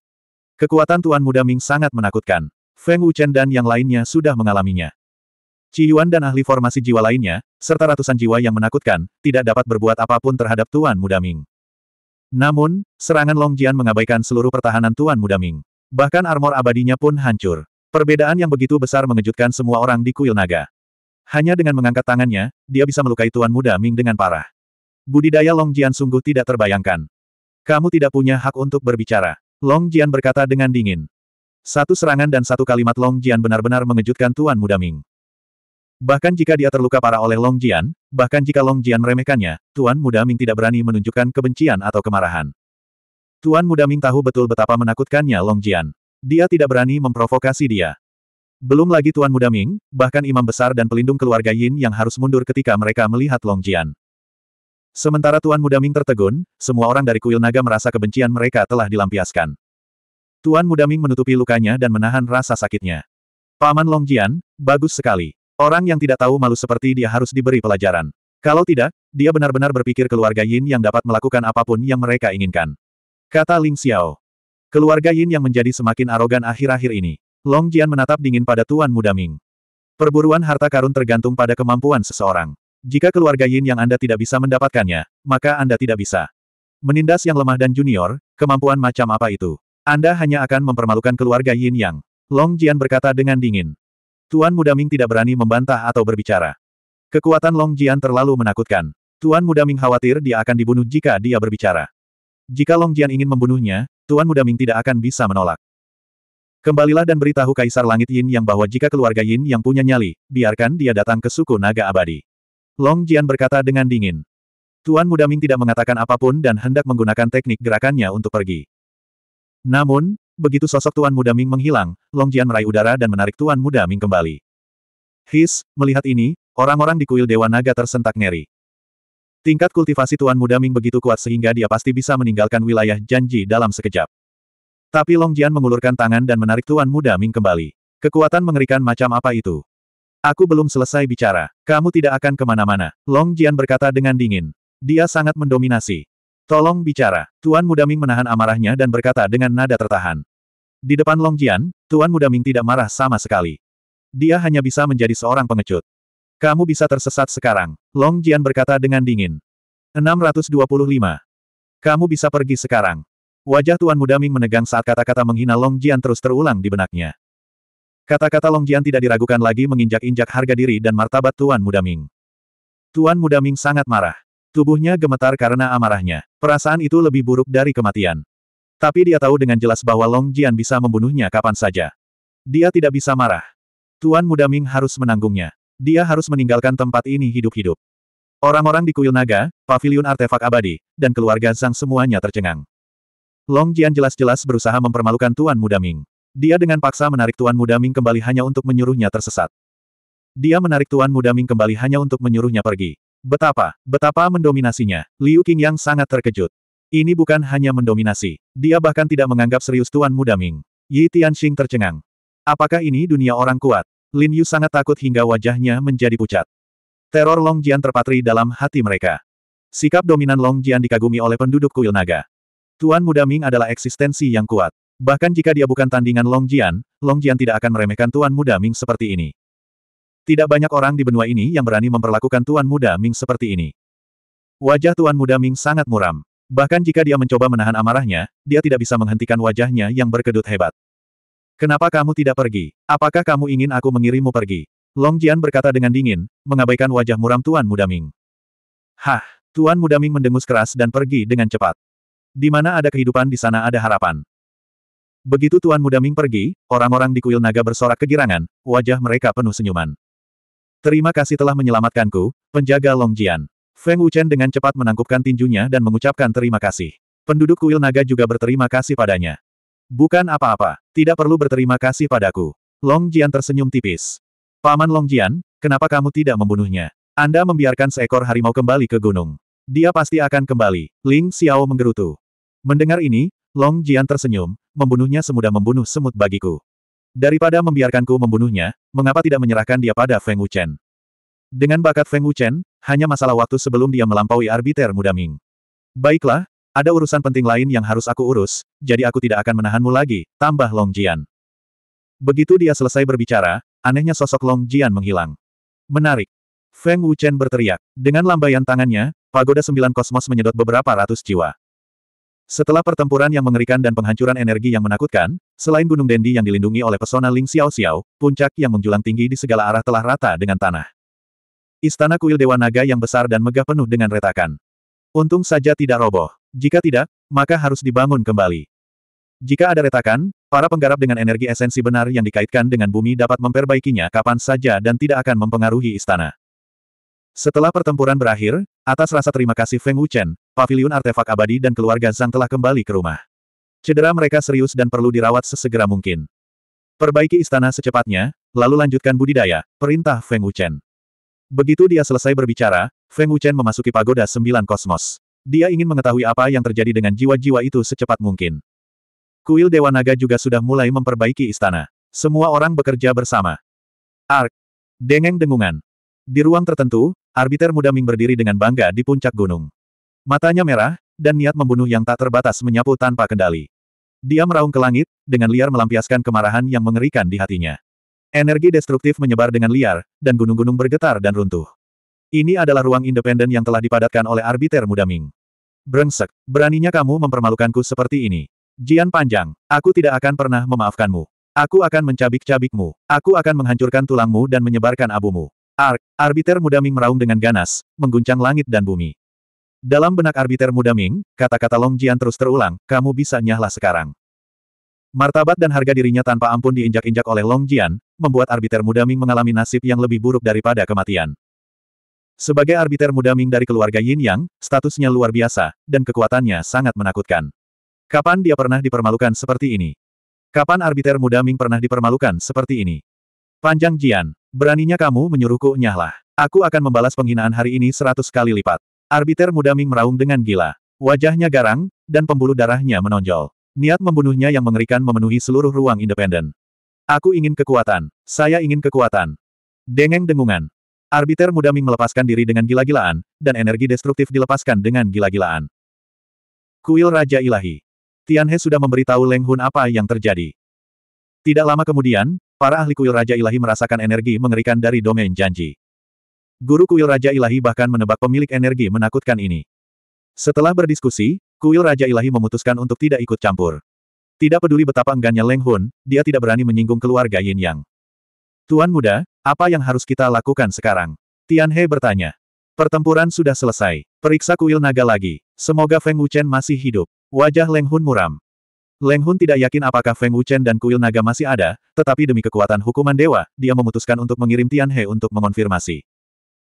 Kekuatan Tuan Muda Ming sangat menakutkan. Feng Wuchen dan yang lainnya sudah mengalaminya. Yuan dan ahli formasi jiwa lainnya, serta ratusan jiwa yang menakutkan, tidak dapat berbuat apapun terhadap Tuan Muda Ming. Namun, serangan Long Jian mengabaikan seluruh pertahanan Tuan Muda Ming. Bahkan armor abadinya pun hancur. Perbedaan yang begitu besar mengejutkan semua orang di kuil naga. Hanya dengan mengangkat tangannya, dia bisa melukai Tuan Muda Ming dengan parah. Budidaya Long Jian sungguh tidak terbayangkan. Kamu tidak punya hak untuk berbicara. Long Jian berkata dengan dingin. Satu serangan dan satu kalimat Long Jian benar-benar mengejutkan Tuan Muda Ming. Bahkan jika dia terluka parah oleh Long Jian, bahkan jika Long Jian meremehkannya, Tuan Muda Ming tidak berani menunjukkan kebencian atau kemarahan. Tuan Muda Ming tahu betul betapa menakutkannya Long Jian. Dia tidak berani memprovokasi dia. Belum lagi Tuan Muda Ming, bahkan imam besar dan pelindung keluarga Yin yang harus mundur ketika mereka melihat Long Jian. Sementara Tuan Muda Ming tertegun, semua orang dari kuil naga merasa kebencian mereka telah dilampiaskan. Tuan Muda Ming menutupi lukanya dan menahan rasa sakitnya. Paman Longjian, bagus sekali. Orang yang tidak tahu malu seperti dia harus diberi pelajaran. Kalau tidak, dia benar-benar berpikir keluarga Yin yang dapat melakukan apapun yang mereka inginkan. Kata Ling Xiao. Keluarga Yin yang menjadi semakin arogan akhir-akhir ini. Long Jian menatap dingin pada Tuan Muda Ming. Perburuan harta karun tergantung pada kemampuan seseorang. Jika keluarga Yin yang Anda tidak bisa mendapatkannya, maka Anda tidak bisa. Menindas yang lemah dan junior, kemampuan macam apa itu? Anda hanya akan mempermalukan keluarga Yin Yang. Long Jian berkata dengan dingin. Tuan Muda Ming tidak berani membantah atau berbicara. Kekuatan Long Jian terlalu menakutkan. Tuan Muda Ming khawatir dia akan dibunuh jika dia berbicara. Jika Long Jian ingin membunuhnya, Tuan Muda Ming tidak akan bisa menolak. Kembalilah dan beritahu Kaisar Langit Yin Yang bahwa jika keluarga Yin Yang punya nyali, biarkan dia datang ke suku naga abadi. Long Jian berkata dengan dingin. Tuan Muda Ming tidak mengatakan apapun dan hendak menggunakan teknik gerakannya untuk pergi. Namun, begitu sosok Tuan Muda Ming menghilang, Long Jian meraih udara dan menarik Tuan Muda Ming kembali. His, melihat ini, orang-orang di kuil Dewa Naga tersentak ngeri. Tingkat kultivasi Tuan Muda Ming begitu kuat sehingga dia pasti bisa meninggalkan wilayah janji dalam sekejap. Tapi Long Jian mengulurkan tangan dan menarik Tuan Muda Ming kembali. Kekuatan mengerikan macam apa itu? Aku belum selesai bicara. Kamu tidak akan kemana-mana. Long Jian berkata dengan dingin. Dia sangat mendominasi. Tolong bicara. Tuan Muda Ming menahan amarahnya dan berkata dengan nada tertahan. Di depan Long Jian, Tuan Muda Ming tidak marah sama sekali. Dia hanya bisa menjadi seorang pengecut. Kamu bisa tersesat sekarang, Long Jian berkata dengan dingin. 625. Kamu bisa pergi sekarang. Wajah Tuan Muda Ming menegang saat kata-kata menghina Long Jian terus terulang di benaknya. Kata-kata Long Jian tidak diragukan lagi menginjak-injak harga diri dan martabat Tuan Muda Ming. Tuan Muda Ming sangat marah. Tubuhnya gemetar karena amarahnya. Perasaan itu lebih buruk dari kematian. Tapi dia tahu dengan jelas bahwa Long Jian bisa membunuhnya kapan saja. Dia tidak bisa marah. Tuan Muda Ming harus menanggungnya. Dia harus meninggalkan tempat ini hidup-hidup. Orang-orang di kuil naga, paviliun artefak abadi, dan keluarga Zhang semuanya tercengang. Long Jian jelas-jelas berusaha mempermalukan Tuan Muda Ming. Dia dengan paksa menarik Tuan Muda Ming kembali hanya untuk menyuruhnya tersesat. Dia menarik Tuan Muda Ming kembali hanya untuk menyuruhnya pergi. Betapa, betapa mendominasinya, Liu yang sangat terkejut. Ini bukan hanya mendominasi, dia bahkan tidak menganggap serius Tuan Muda Ming. Yi Tianxing tercengang. Apakah ini dunia orang kuat? Lin Yu sangat takut hingga wajahnya menjadi pucat. Teror Long Jian terpatri dalam hati mereka. Sikap dominan Long Jian dikagumi oleh penduduk kuil naga. Tuan Muda Ming adalah eksistensi yang kuat. Bahkan jika dia bukan tandingan Long Jian, Long Jian tidak akan meremehkan Tuan Muda Ming seperti ini. Tidak banyak orang di benua ini yang berani memperlakukan Tuan Muda Ming seperti ini. Wajah Tuan Muda Ming sangat muram. Bahkan jika dia mencoba menahan amarahnya, dia tidak bisa menghentikan wajahnya yang berkedut hebat. Kenapa kamu tidak pergi? Apakah kamu ingin aku mengirimmu pergi? Long Jian berkata dengan dingin, mengabaikan wajah muram Tuan Muda Ming. Hah, Tuan Muda Ming mendengus keras dan pergi dengan cepat. Di mana ada kehidupan di sana ada harapan. Begitu Tuan Muda Ming pergi, orang-orang di kuil naga bersorak kegirangan, wajah mereka penuh senyuman. Terima kasih telah menyelamatkanku, penjaga Longjian. Feng Wuchen dengan cepat menangkupkan tinjunya dan mengucapkan terima kasih. Penduduk kuil naga juga berterima kasih padanya. Bukan apa-apa, tidak perlu berterima kasih padaku. Longjian tersenyum tipis. Paman Longjian, kenapa kamu tidak membunuhnya? Anda membiarkan seekor harimau kembali ke gunung. Dia pasti akan kembali, Ling Xiao menggerutu. Mendengar ini, Long Jian tersenyum, membunuhnya semudah membunuh semut bagiku. Daripada membiarkanku membunuhnya, mengapa tidak menyerahkan dia pada Feng Wuchen? Dengan bakat Feng Wuchen, hanya masalah waktu sebelum dia melampaui arbiter muda Ming. Baiklah, ada urusan penting lain yang harus aku urus, jadi aku tidak akan menahanmu lagi, tambah Long Jian. Begitu dia selesai berbicara, anehnya sosok Long Jian menghilang. Menarik. Feng Wuchen berteriak. Dengan lambaian tangannya, pagoda sembilan kosmos menyedot beberapa ratus jiwa. Setelah pertempuran yang mengerikan dan penghancuran energi yang menakutkan, selain Gunung Dendi yang dilindungi oleh pesona Ling Xiao Xiao, puncak yang menjulang tinggi di segala arah telah rata dengan tanah. Istana kuil Dewa Naga yang besar dan megah penuh dengan retakan. Untung saja tidak roboh. Jika tidak, maka harus dibangun kembali. Jika ada retakan, para penggarap dengan energi esensi benar yang dikaitkan dengan bumi dapat memperbaikinya kapan saja dan tidak akan mempengaruhi istana. Setelah pertempuran berakhir, atas rasa terima kasih Feng Wuchen, pavilion artefak abadi dan keluarga Zhang telah kembali ke rumah. Cedera mereka serius dan perlu dirawat sesegera mungkin. Perbaiki istana secepatnya, lalu lanjutkan budidaya, perintah Feng Wuchen. Begitu dia selesai berbicara, Feng Wuchen memasuki pagoda sembilan kosmos. Dia ingin mengetahui apa yang terjadi dengan jiwa-jiwa itu secepat mungkin. Kuil Dewa Naga juga sudah mulai memperbaiki istana. Semua orang bekerja bersama. Ark. Dengeng dengungan. Di ruang tertentu, Arbiter muda Ming berdiri dengan bangga di puncak gunung. Matanya merah, dan niat membunuh yang tak terbatas menyapu tanpa kendali. Dia meraung ke langit, dengan liar melampiaskan kemarahan yang mengerikan di hatinya. Energi destruktif menyebar dengan liar, dan gunung-gunung bergetar dan runtuh. Ini adalah ruang independen yang telah dipadatkan oleh Arbiter muda Ming. Brengsek, beraninya kamu mempermalukanku seperti ini. Jian panjang, aku tidak akan pernah memaafkanmu. Aku akan mencabik-cabikmu. Aku akan menghancurkan tulangmu dan menyebarkan abumu. Ar Arbiter muda Ming meraung dengan ganas, mengguncang langit dan bumi. Dalam benak Arbiter muda Ming, kata-kata Long Jian terus terulang, kamu bisa nyahlah sekarang. Martabat dan harga dirinya tanpa ampun diinjak-injak oleh Long Jian, membuat Arbiter muda Ming mengalami nasib yang lebih buruk daripada kematian. Sebagai Arbiter muda Ming dari keluarga Yin Yang, statusnya luar biasa, dan kekuatannya sangat menakutkan. Kapan dia pernah dipermalukan seperti ini? Kapan Arbiter muda Ming pernah dipermalukan seperti ini? Panjang Jian, Beraninya kamu menyuruhku nyahlah. Aku akan membalas penghinaan hari ini seratus kali lipat. Arbiter muda Ming meraung dengan gila. Wajahnya garang, dan pembuluh darahnya menonjol. Niat membunuhnya yang mengerikan memenuhi seluruh ruang independen. Aku ingin kekuatan. Saya ingin kekuatan. Dengeng dengungan. Arbiter muda Ming melepaskan diri dengan gila-gilaan, dan energi destruktif dilepaskan dengan gila-gilaan. Kuil Raja Ilahi. Tianhe sudah memberitahu Leng Hun apa yang terjadi. Tidak lama kemudian, Para ahli kuil Raja Ilahi merasakan energi mengerikan dari domain janji. Guru kuil Raja Ilahi bahkan menebak pemilik energi menakutkan ini. Setelah berdiskusi, kuil Raja Ilahi memutuskan untuk tidak ikut campur. Tidak peduli betapa enggannya Leng Hun, dia tidak berani menyinggung keluarga Yin Yang. Tuan muda, apa yang harus kita lakukan sekarang? Tian He bertanya. Pertempuran sudah selesai. Periksa kuil naga lagi. Semoga Feng Wuchen masih hidup. Wajah Leng Hun muram. Leng Hun tidak yakin apakah Feng Wuchen dan kuil naga masih ada, tetapi demi kekuatan hukuman dewa, dia memutuskan untuk mengirim Tian He untuk mengonfirmasi.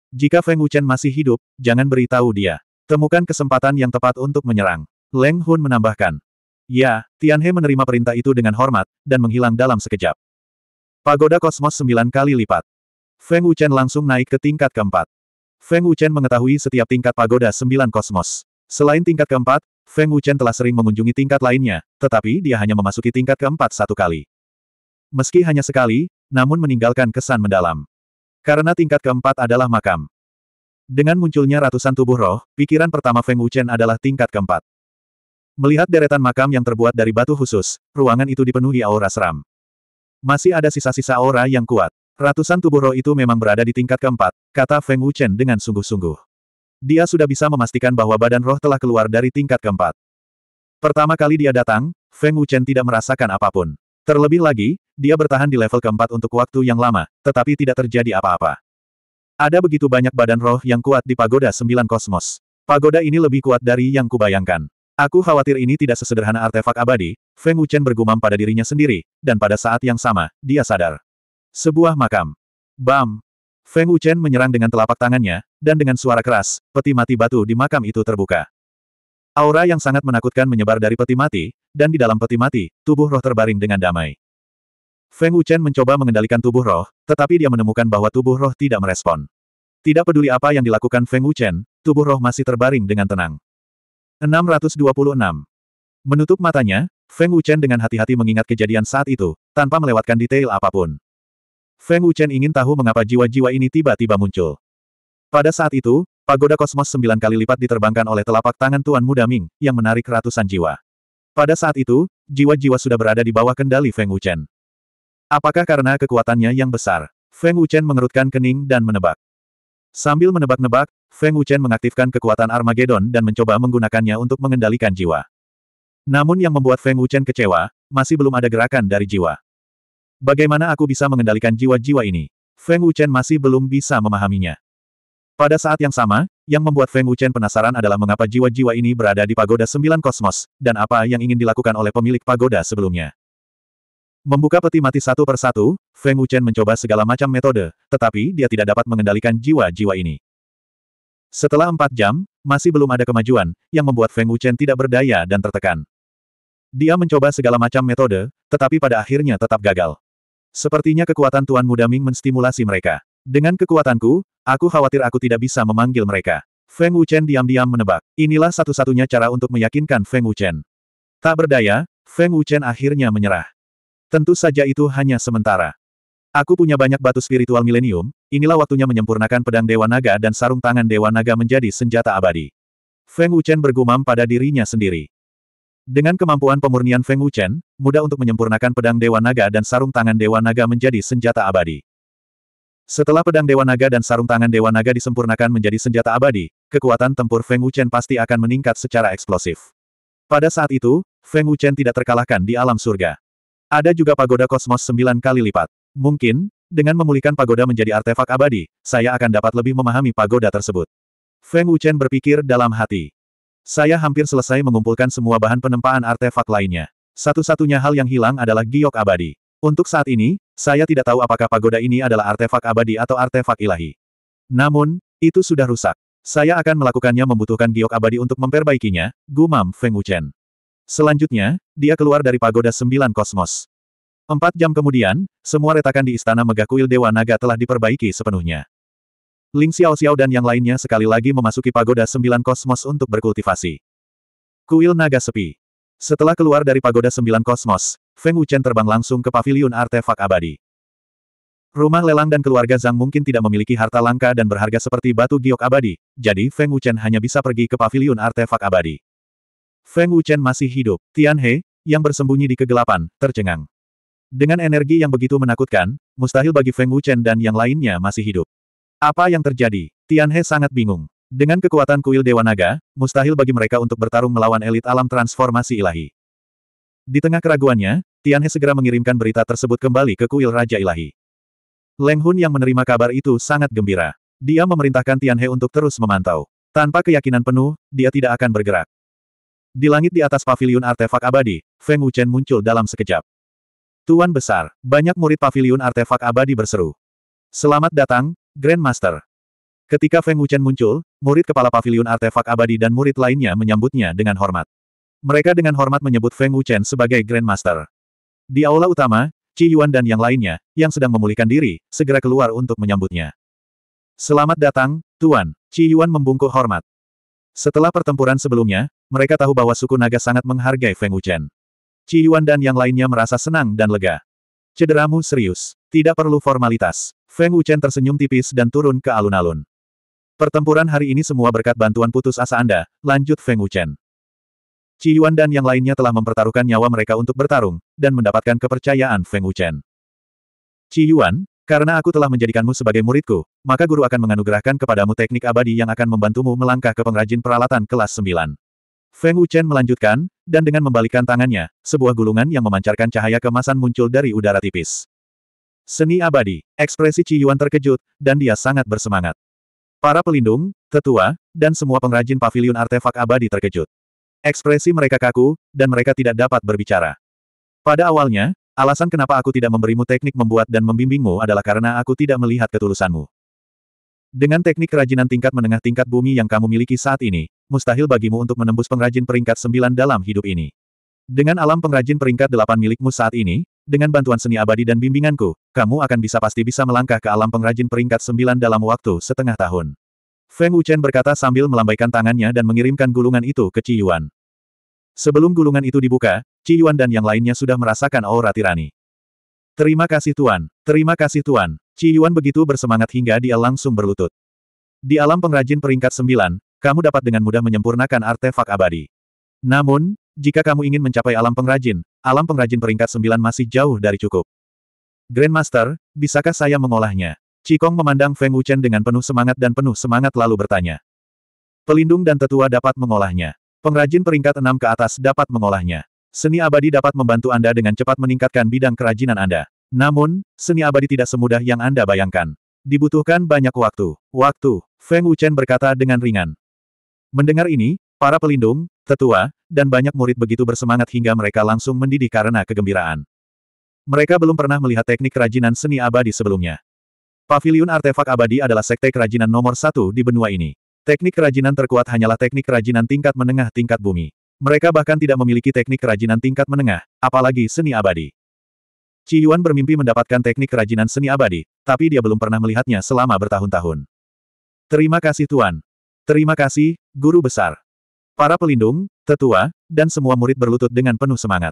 Jika Feng Wuchen masih hidup, jangan beritahu dia. Temukan kesempatan yang tepat untuk menyerang. Leng Hun menambahkan. Ya, Tian He menerima perintah itu dengan hormat, dan menghilang dalam sekejap. Pagoda kosmos sembilan kali lipat. Feng Wuchen langsung naik ke tingkat keempat. Feng Wuchen mengetahui setiap tingkat pagoda sembilan kosmos. Selain tingkat keempat, Feng Wuchen telah sering mengunjungi tingkat lainnya, tetapi dia hanya memasuki tingkat keempat satu kali. Meski hanya sekali, namun meninggalkan kesan mendalam. Karena tingkat keempat adalah makam. Dengan munculnya ratusan tubuh roh, pikiran pertama Feng Wuchen adalah tingkat keempat. Melihat deretan makam yang terbuat dari batu khusus, ruangan itu dipenuhi aura seram. Masih ada sisa-sisa aura yang kuat. Ratusan tubuh roh itu memang berada di tingkat keempat, kata Feng Wuchen dengan sungguh-sungguh dia sudah bisa memastikan bahwa badan roh telah keluar dari tingkat keempat. Pertama kali dia datang, Feng Wuchen tidak merasakan apapun. Terlebih lagi, dia bertahan di level keempat untuk waktu yang lama, tetapi tidak terjadi apa-apa. Ada begitu banyak badan roh yang kuat di pagoda sembilan kosmos. Pagoda ini lebih kuat dari yang kubayangkan. Aku khawatir ini tidak sesederhana artefak abadi, Feng Wuchen bergumam pada dirinya sendiri, dan pada saat yang sama, dia sadar. Sebuah makam. Bam! Feng Wuchen menyerang dengan telapak tangannya, dan dengan suara keras, peti mati batu di makam itu terbuka. Aura yang sangat menakutkan menyebar dari peti mati, dan di dalam peti mati, tubuh roh terbaring dengan damai. Feng Wuchen mencoba mengendalikan tubuh roh, tetapi dia menemukan bahwa tubuh roh tidak merespon. Tidak peduli apa yang dilakukan Feng Wuchen, tubuh roh masih terbaring dengan tenang. 626. Menutup matanya, Feng Wuchen dengan hati-hati mengingat kejadian saat itu, tanpa melewatkan detail apapun. Feng Wuchen ingin tahu mengapa jiwa-jiwa ini tiba-tiba muncul. Pada saat itu, pagoda kosmos sembilan kali lipat diterbangkan oleh telapak tangan Tuan Muda Ming, yang menarik ratusan jiwa. Pada saat itu, jiwa-jiwa sudah berada di bawah kendali Feng Wuchen. Apakah karena kekuatannya yang besar? Feng Wuchen mengerutkan kening dan menebak. Sambil menebak-nebak, Feng Wuchen mengaktifkan kekuatan Armageddon dan mencoba menggunakannya untuk mengendalikan jiwa. Namun yang membuat Feng Wuchen kecewa, masih belum ada gerakan dari jiwa. Bagaimana aku bisa mengendalikan jiwa-jiwa ini? Feng Wuchen masih belum bisa memahaminya. Pada saat yang sama, yang membuat Feng Wuchen penasaran adalah mengapa jiwa-jiwa ini berada di pagoda sembilan kosmos, dan apa yang ingin dilakukan oleh pemilik pagoda sebelumnya. Membuka peti mati satu persatu, Feng Wuchen mencoba segala macam metode, tetapi dia tidak dapat mengendalikan jiwa-jiwa ini. Setelah empat jam, masih belum ada kemajuan, yang membuat Feng Wuchen tidak berdaya dan tertekan. Dia mencoba segala macam metode, tetapi pada akhirnya tetap gagal. Sepertinya kekuatan Tuan Muda Ming menstimulasi mereka. Dengan kekuatanku, aku khawatir aku tidak bisa memanggil mereka. Feng Wuchen diam-diam menebak. Inilah satu-satunya cara untuk meyakinkan Feng Wuchen. Tak berdaya, Feng Wuchen akhirnya menyerah. Tentu saja itu hanya sementara. Aku punya banyak batu spiritual milenium, inilah waktunya menyempurnakan pedang Dewa Naga dan sarung tangan Dewa Naga menjadi senjata abadi. Feng Wuchen bergumam pada dirinya sendiri. Dengan kemampuan pemurnian Feng Wuchen, mudah untuk menyempurnakan pedang Dewa Naga dan sarung tangan Dewa Naga menjadi senjata abadi. Setelah pedang Dewa Naga dan sarung tangan Dewa Naga disempurnakan menjadi senjata abadi, kekuatan tempur Feng Wuchen pasti akan meningkat secara eksplosif. Pada saat itu, Feng Wuchen tidak terkalahkan di alam surga. Ada juga pagoda kosmos sembilan kali lipat. Mungkin, dengan memulihkan pagoda menjadi artefak abadi, saya akan dapat lebih memahami pagoda tersebut. Feng Wuchen berpikir dalam hati. Saya hampir selesai mengumpulkan semua bahan penempaan artefak lainnya. Satu-satunya hal yang hilang adalah giok abadi. Untuk saat ini, saya tidak tahu apakah pagoda ini adalah artefak abadi atau artefak ilahi. Namun, itu sudah rusak. Saya akan melakukannya membutuhkan giok abadi untuk memperbaikinya, gumam Feng Wuchen. Selanjutnya, dia keluar dari pagoda sembilan kosmos. Empat jam kemudian, semua retakan di istana megah kuil Dewa Naga telah diperbaiki sepenuhnya. Ling Xiao Xiao dan yang lainnya sekali lagi memasuki pagoda sembilan kosmos untuk berkultivasi. Kuil naga sepi. Setelah keluar dari pagoda sembilan kosmos, Feng Wuchen terbang langsung ke paviliun artefak abadi. Rumah lelang dan keluarga Zhang mungkin tidak memiliki harta langka dan berharga seperti batu giok abadi, jadi Feng Wuchen hanya bisa pergi ke paviliun artefak abadi. Feng Wuchen masih hidup. Tian He, yang bersembunyi di kegelapan, tercengang. Dengan energi yang begitu menakutkan, mustahil bagi Feng Wuchen dan yang lainnya masih hidup. Apa yang terjadi? Tianhe sangat bingung. Dengan kekuatan kuil Dewa Naga, mustahil bagi mereka untuk bertarung melawan elit alam transformasi ilahi. Di tengah keraguannya, Tianhe segera mengirimkan berita tersebut kembali ke kuil Raja Ilahi. Leng Hun yang menerima kabar itu sangat gembira. Dia memerintahkan Tianhe untuk terus memantau. Tanpa keyakinan penuh, dia tidak akan bergerak. Di langit di atas pavilion artefak abadi, Feng Wuchen muncul dalam sekejap. Tuan besar, banyak murid pavilion artefak abadi berseru. Selamat datang, Grandmaster. Ketika Feng Wuchen muncul, murid kepala pavilion artefak abadi dan murid lainnya menyambutnya dengan hormat. Mereka dengan hormat menyebut Feng Wuchen sebagai Grandmaster. Di aula utama, Qi Yuan dan yang lainnya, yang sedang memulihkan diri, segera keluar untuk menyambutnya. Selamat datang, Tuan. Qi Yuan membungkuk hormat. Setelah pertempuran sebelumnya, mereka tahu bahwa suku naga sangat menghargai Feng Wuchen. Qi Yuan dan yang lainnya merasa senang dan lega. Cederamu serius. Tidak perlu formalitas. Feng Wuchen tersenyum tipis dan turun ke alun-alun. Pertempuran hari ini semua berkat bantuan putus asa Anda, lanjut Feng Wuchen. Ci Yuan dan yang lainnya telah mempertaruhkan nyawa mereka untuk bertarung, dan mendapatkan kepercayaan Feng Wuchen. Ci Yuan, karena aku telah menjadikanmu sebagai muridku, maka guru akan menganugerahkan kepadamu teknik abadi yang akan membantumu melangkah ke pengrajin peralatan kelas 9. Feng Wuchen melanjutkan, dan dengan membalikkan tangannya, sebuah gulungan yang memancarkan cahaya kemasan muncul dari udara tipis. Seni abadi, ekspresi Yuan terkejut, dan dia sangat bersemangat. Para pelindung, tetua, dan semua pengrajin pavilion artefak abadi terkejut. Ekspresi mereka kaku, dan mereka tidak dapat berbicara. Pada awalnya, alasan kenapa aku tidak memberimu teknik membuat dan membimbingmu adalah karena aku tidak melihat ketulusanmu. Dengan teknik kerajinan tingkat menengah tingkat bumi yang kamu miliki saat ini, mustahil bagimu untuk menembus pengrajin peringkat sembilan dalam hidup ini. Dengan alam pengrajin peringkat delapan milikmu saat ini, dengan bantuan seni abadi dan bimbinganku, kamu akan bisa pasti bisa melangkah ke alam pengrajin peringkat sembilan dalam waktu setengah tahun. Feng Wuchen berkata sambil melambaikan tangannya dan mengirimkan gulungan itu ke Ci Yuan. Sebelum gulungan itu dibuka, Ci Yuan dan yang lainnya sudah merasakan aura tirani. Terima kasih Tuan, terima kasih Tuan. Ci Yuan begitu bersemangat hingga dia langsung berlutut. Di alam pengrajin peringkat sembilan, kamu dapat dengan mudah menyempurnakan artefak abadi. Namun, jika kamu ingin mencapai alam pengrajin, alam pengrajin peringkat sembilan masih jauh dari cukup. Grandmaster, bisakah saya mengolahnya? Cikong memandang Feng Wuchen dengan penuh semangat dan penuh semangat lalu bertanya. Pelindung dan tetua dapat mengolahnya. Pengrajin peringkat enam ke atas dapat mengolahnya. Seni abadi dapat membantu Anda dengan cepat meningkatkan bidang kerajinan Anda. Namun, seni abadi tidak semudah yang Anda bayangkan. Dibutuhkan banyak waktu. Waktu, Feng Wuchen berkata dengan ringan. Mendengar ini, Para pelindung, tetua, dan banyak murid begitu bersemangat hingga mereka langsung mendidih karena kegembiraan. Mereka belum pernah melihat teknik kerajinan seni abadi sebelumnya. Paviliun Artefak Abadi adalah sekte kerajinan nomor satu di benua ini. Teknik kerajinan terkuat hanyalah teknik kerajinan tingkat menengah tingkat bumi. Mereka bahkan tidak memiliki teknik kerajinan tingkat menengah, apalagi seni abadi. Ci Yuan bermimpi mendapatkan teknik kerajinan seni abadi, tapi dia belum pernah melihatnya selama bertahun-tahun. Terima kasih Tuan. Terima kasih, Guru Besar. Para pelindung, tetua, dan semua murid berlutut dengan penuh semangat.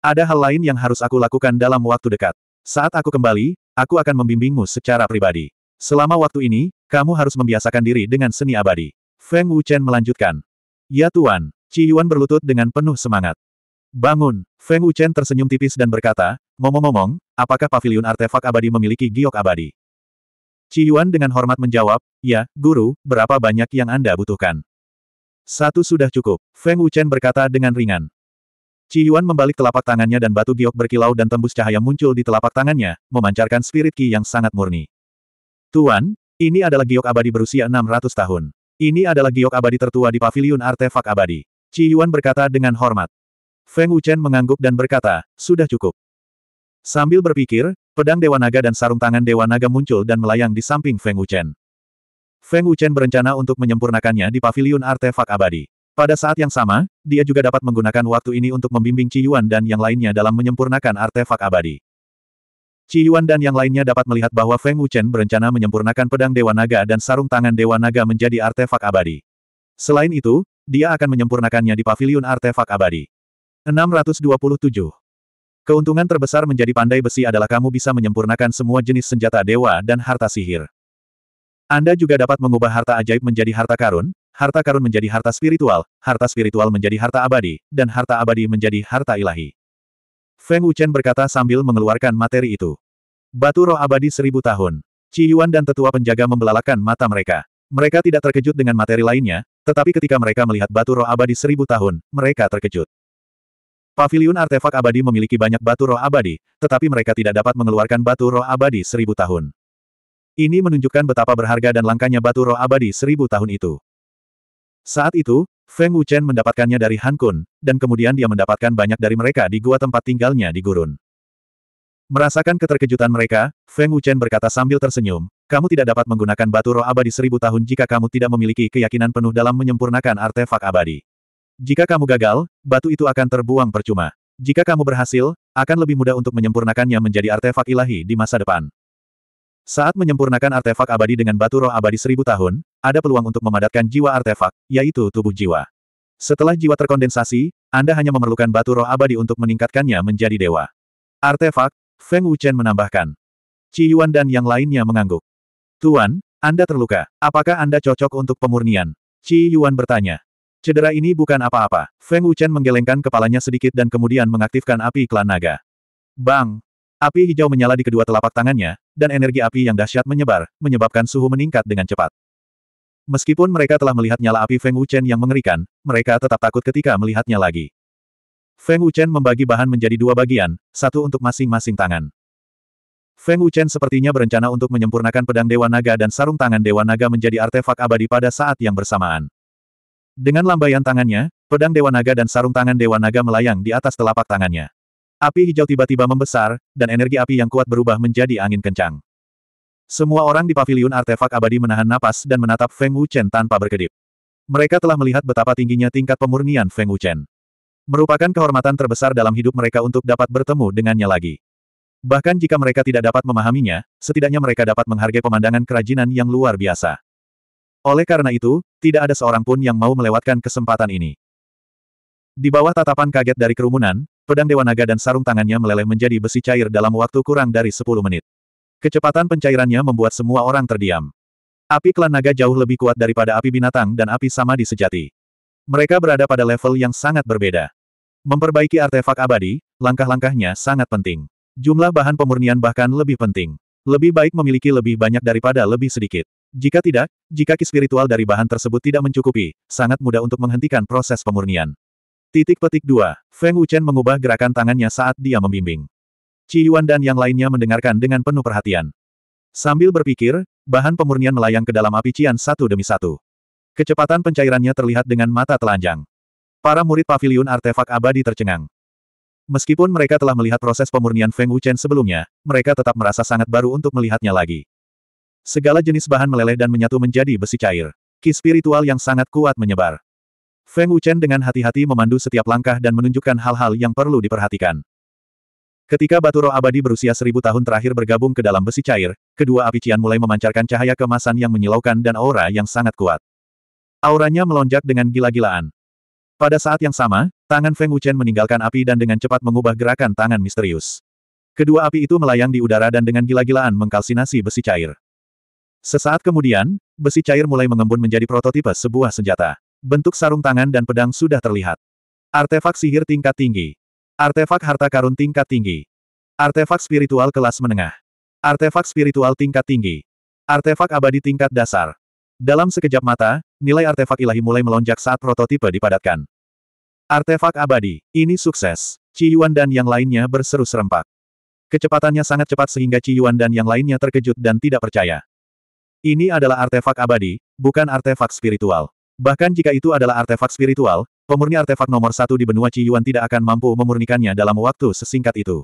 Ada hal lain yang harus aku lakukan dalam waktu dekat. Saat aku kembali, aku akan membimbingmu secara pribadi. Selama waktu ini, kamu harus membiasakan diri dengan seni abadi. Feng Wuchen melanjutkan. Ya Tuan, Ci Yuan berlutut dengan penuh semangat. Bangun, Feng Wuchen tersenyum tipis dan berkata, "Momong-momong, apakah pavilion artefak abadi memiliki giok abadi? Ci Yuan dengan hormat menjawab, ya, guru, berapa banyak yang Anda butuhkan? Satu sudah cukup, Feng Wuchen berkata dengan ringan. Ci Yuan membalik telapak tangannya dan batu giok berkilau dan tembus cahaya muncul di telapak tangannya, memancarkan spirit ki yang sangat murni. Tuan, ini adalah giok abadi berusia 600 tahun. Ini adalah giok abadi tertua di pavilion artefak abadi. Ci Yuan berkata dengan hormat. Feng Wuchen mengangguk dan berkata, sudah cukup. Sambil berpikir, pedang Dewa Naga dan sarung tangan Dewa Naga muncul dan melayang di samping Feng Wuchen. Feng Wuchen berencana untuk menyempurnakannya di paviliun artefak abadi. Pada saat yang sama, dia juga dapat menggunakan waktu ini untuk membimbing Ci Yuan dan yang lainnya dalam menyempurnakan artefak abadi. Ci Yuan dan yang lainnya dapat melihat bahwa Feng Wuchen berencana menyempurnakan pedang Dewa Naga dan sarung tangan Dewa Naga menjadi artefak abadi. Selain itu, dia akan menyempurnakannya di paviliun artefak abadi. 627. Keuntungan terbesar menjadi pandai besi adalah kamu bisa menyempurnakan semua jenis senjata dewa dan harta sihir. Anda juga dapat mengubah harta ajaib menjadi harta karun, harta karun menjadi harta spiritual, harta spiritual menjadi harta abadi, dan harta abadi menjadi harta ilahi. Feng Wuchen berkata sambil mengeluarkan materi itu. Batu roh abadi seribu tahun. Ci Yuan dan tetua penjaga membelalakan mata mereka. Mereka tidak terkejut dengan materi lainnya, tetapi ketika mereka melihat batu roh abadi seribu tahun, mereka terkejut. Paviliun artefak abadi memiliki banyak batu roh abadi, tetapi mereka tidak dapat mengeluarkan batu roh abadi seribu tahun. Ini menunjukkan betapa berharga dan langkanya batu roh abadi seribu tahun itu. Saat itu, Feng Wuchen mendapatkannya dari Han Kun, dan kemudian dia mendapatkan banyak dari mereka di gua tempat tinggalnya di gurun. Merasakan keterkejutan mereka, Feng Wuchen berkata sambil tersenyum, kamu tidak dapat menggunakan batu roh abadi seribu tahun jika kamu tidak memiliki keyakinan penuh dalam menyempurnakan artefak abadi. Jika kamu gagal, batu itu akan terbuang percuma. Jika kamu berhasil, akan lebih mudah untuk menyempurnakannya menjadi artefak ilahi di masa depan. Saat menyempurnakan artefak abadi dengan batu roh abadi seribu tahun, ada peluang untuk memadatkan jiwa artefak, yaitu tubuh jiwa. Setelah jiwa terkondensasi, Anda hanya memerlukan batu roh abadi untuk meningkatkannya menjadi dewa. Artefak, Feng Wuchen menambahkan. Ci Yuan dan yang lainnya mengangguk. Tuan, Anda terluka. Apakah Anda cocok untuk pemurnian? Ci Yuan bertanya. Cedera ini bukan apa-apa. Feng Wuchen menggelengkan kepalanya sedikit dan kemudian mengaktifkan api klan naga. Bang! Api hijau menyala di kedua telapak tangannya, dan energi api yang dahsyat menyebar, menyebabkan suhu meningkat dengan cepat. Meskipun mereka telah melihat nyala api Feng Wuchen yang mengerikan, mereka tetap takut ketika melihatnya lagi. Feng Wuchen membagi bahan menjadi dua bagian, satu untuk masing-masing tangan. Feng Wuchen sepertinya berencana untuk menyempurnakan pedang Dewa Naga dan sarung tangan Dewa Naga menjadi artefak abadi pada saat yang bersamaan. Dengan lambaian tangannya, pedang Dewa Naga dan sarung tangan Dewa Naga melayang di atas telapak tangannya. Api hijau tiba-tiba membesar, dan energi api yang kuat berubah menjadi angin kencang. Semua orang di paviliun artefak abadi menahan napas dan menatap Feng Wuchen tanpa berkedip. Mereka telah melihat betapa tingginya tingkat pemurnian Feng Wuchen. Merupakan kehormatan terbesar dalam hidup mereka untuk dapat bertemu dengannya lagi. Bahkan jika mereka tidak dapat memahaminya, setidaknya mereka dapat menghargai pemandangan kerajinan yang luar biasa. Oleh karena itu, tidak ada seorang pun yang mau melewatkan kesempatan ini. Di bawah tatapan kaget dari kerumunan, Pedang Dewa Naga dan sarung tangannya meleleh menjadi besi cair dalam waktu kurang dari 10 menit. Kecepatan pencairannya membuat semua orang terdiam. Api klan naga jauh lebih kuat daripada api binatang dan api sama di sejati. Mereka berada pada level yang sangat berbeda. Memperbaiki artefak abadi, langkah-langkahnya sangat penting. Jumlah bahan pemurnian bahkan lebih penting. Lebih baik memiliki lebih banyak daripada lebih sedikit. Jika tidak, jika ki spiritual dari bahan tersebut tidak mencukupi, sangat mudah untuk menghentikan proses pemurnian. Titik petik dua Feng Wuchen mengubah gerakan tangannya saat dia membimbing. Ci Yuan dan yang lainnya mendengarkan dengan penuh perhatian. Sambil berpikir, bahan pemurnian melayang ke dalam api cian satu demi satu. Kecepatan pencairannya terlihat dengan mata telanjang. Para murid Pavilion artefak abadi tercengang. Meskipun mereka telah melihat proses pemurnian Feng Wuchen sebelumnya, mereka tetap merasa sangat baru untuk melihatnya lagi. Segala jenis bahan meleleh dan menyatu menjadi besi cair. Ki spiritual yang sangat kuat menyebar. Feng Wuchen dengan hati-hati memandu setiap langkah dan menunjukkan hal-hal yang perlu diperhatikan. Ketika batu roh abadi berusia seribu tahun terakhir bergabung ke dalam besi cair, kedua api Cian mulai memancarkan cahaya kemasan yang menyilaukan dan aura yang sangat kuat. Auranya melonjak dengan gila-gilaan. Pada saat yang sama, tangan Feng Wuchen meninggalkan api dan dengan cepat mengubah gerakan tangan misterius. Kedua api itu melayang di udara dan dengan gila-gilaan mengkalsinasi besi cair. Sesaat kemudian, besi cair mulai mengembun menjadi prototipe sebuah senjata bentuk sarung tangan dan pedang sudah terlihat. Artefak sihir tingkat tinggi. Artefak harta karun tingkat tinggi. Artefak spiritual kelas menengah. Artefak spiritual tingkat tinggi. Artefak abadi tingkat dasar. Dalam sekejap mata, nilai artefak ilahi mulai melonjak saat prototipe dipadatkan. Artefak abadi, ini sukses. Ci Yuan dan yang lainnya berseru serempak. Kecepatannya sangat cepat sehingga Ci Yuan dan yang lainnya terkejut dan tidak percaya. Ini adalah artefak abadi, bukan artefak spiritual. Bahkan jika itu adalah artefak spiritual, pemurni artefak nomor satu di benua Ciyuan tidak akan mampu memurnikannya dalam waktu sesingkat itu.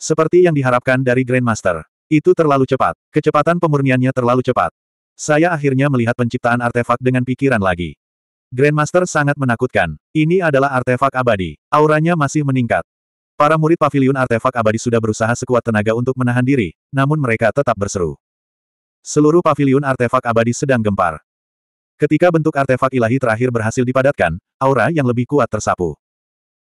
Seperti yang diharapkan dari Grandmaster. Itu terlalu cepat. Kecepatan pemurniannya terlalu cepat. Saya akhirnya melihat penciptaan artefak dengan pikiran lagi. Grandmaster sangat menakutkan. Ini adalah artefak abadi. Auranya masih meningkat. Para murid pavilion artefak abadi sudah berusaha sekuat tenaga untuk menahan diri, namun mereka tetap berseru. Seluruh pavilion artefak abadi sedang gempar. Ketika bentuk artefak ilahi terakhir berhasil dipadatkan, aura yang lebih kuat tersapu.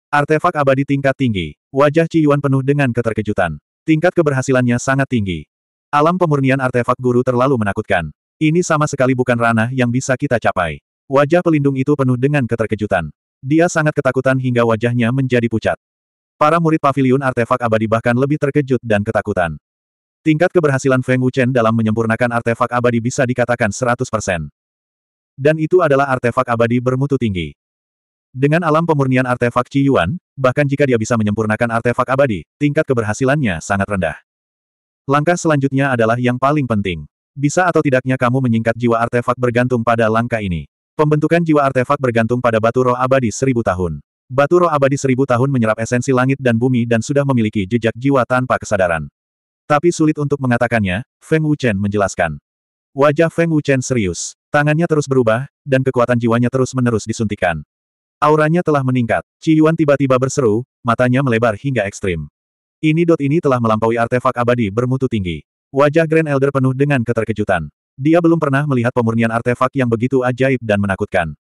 Artefak abadi tingkat tinggi. Wajah Ci Yuan penuh dengan keterkejutan. Tingkat keberhasilannya sangat tinggi. Alam pemurnian artefak guru terlalu menakutkan. Ini sama sekali bukan ranah yang bisa kita capai. Wajah pelindung itu penuh dengan keterkejutan. Dia sangat ketakutan hingga wajahnya menjadi pucat. Para murid pavilion artefak abadi bahkan lebih terkejut dan ketakutan. Tingkat keberhasilan Feng Wuchen dalam menyempurnakan artefak abadi bisa dikatakan 100%. Dan itu adalah artefak abadi bermutu tinggi. Dengan alam pemurnian artefak Yuan, bahkan jika dia bisa menyempurnakan artefak abadi, tingkat keberhasilannya sangat rendah. Langkah selanjutnya adalah yang paling penting. Bisa atau tidaknya kamu menyingkat jiwa artefak bergantung pada langkah ini. Pembentukan jiwa artefak bergantung pada batu roh abadi seribu tahun. Batu roh abadi seribu tahun menyerap esensi langit dan bumi dan sudah memiliki jejak jiwa tanpa kesadaran. Tapi sulit untuk mengatakannya, Feng Wuchen menjelaskan. Wajah Feng Wuchen serius. Tangannya terus berubah, dan kekuatan jiwanya terus-menerus disuntikan. Auranya telah meningkat. Ci Yuan tiba-tiba berseru, matanya melebar hingga ekstrim. Ini dot ini telah melampaui artefak abadi bermutu tinggi. Wajah Grand Elder penuh dengan keterkejutan. Dia belum pernah melihat pemurnian artefak yang begitu ajaib dan menakutkan.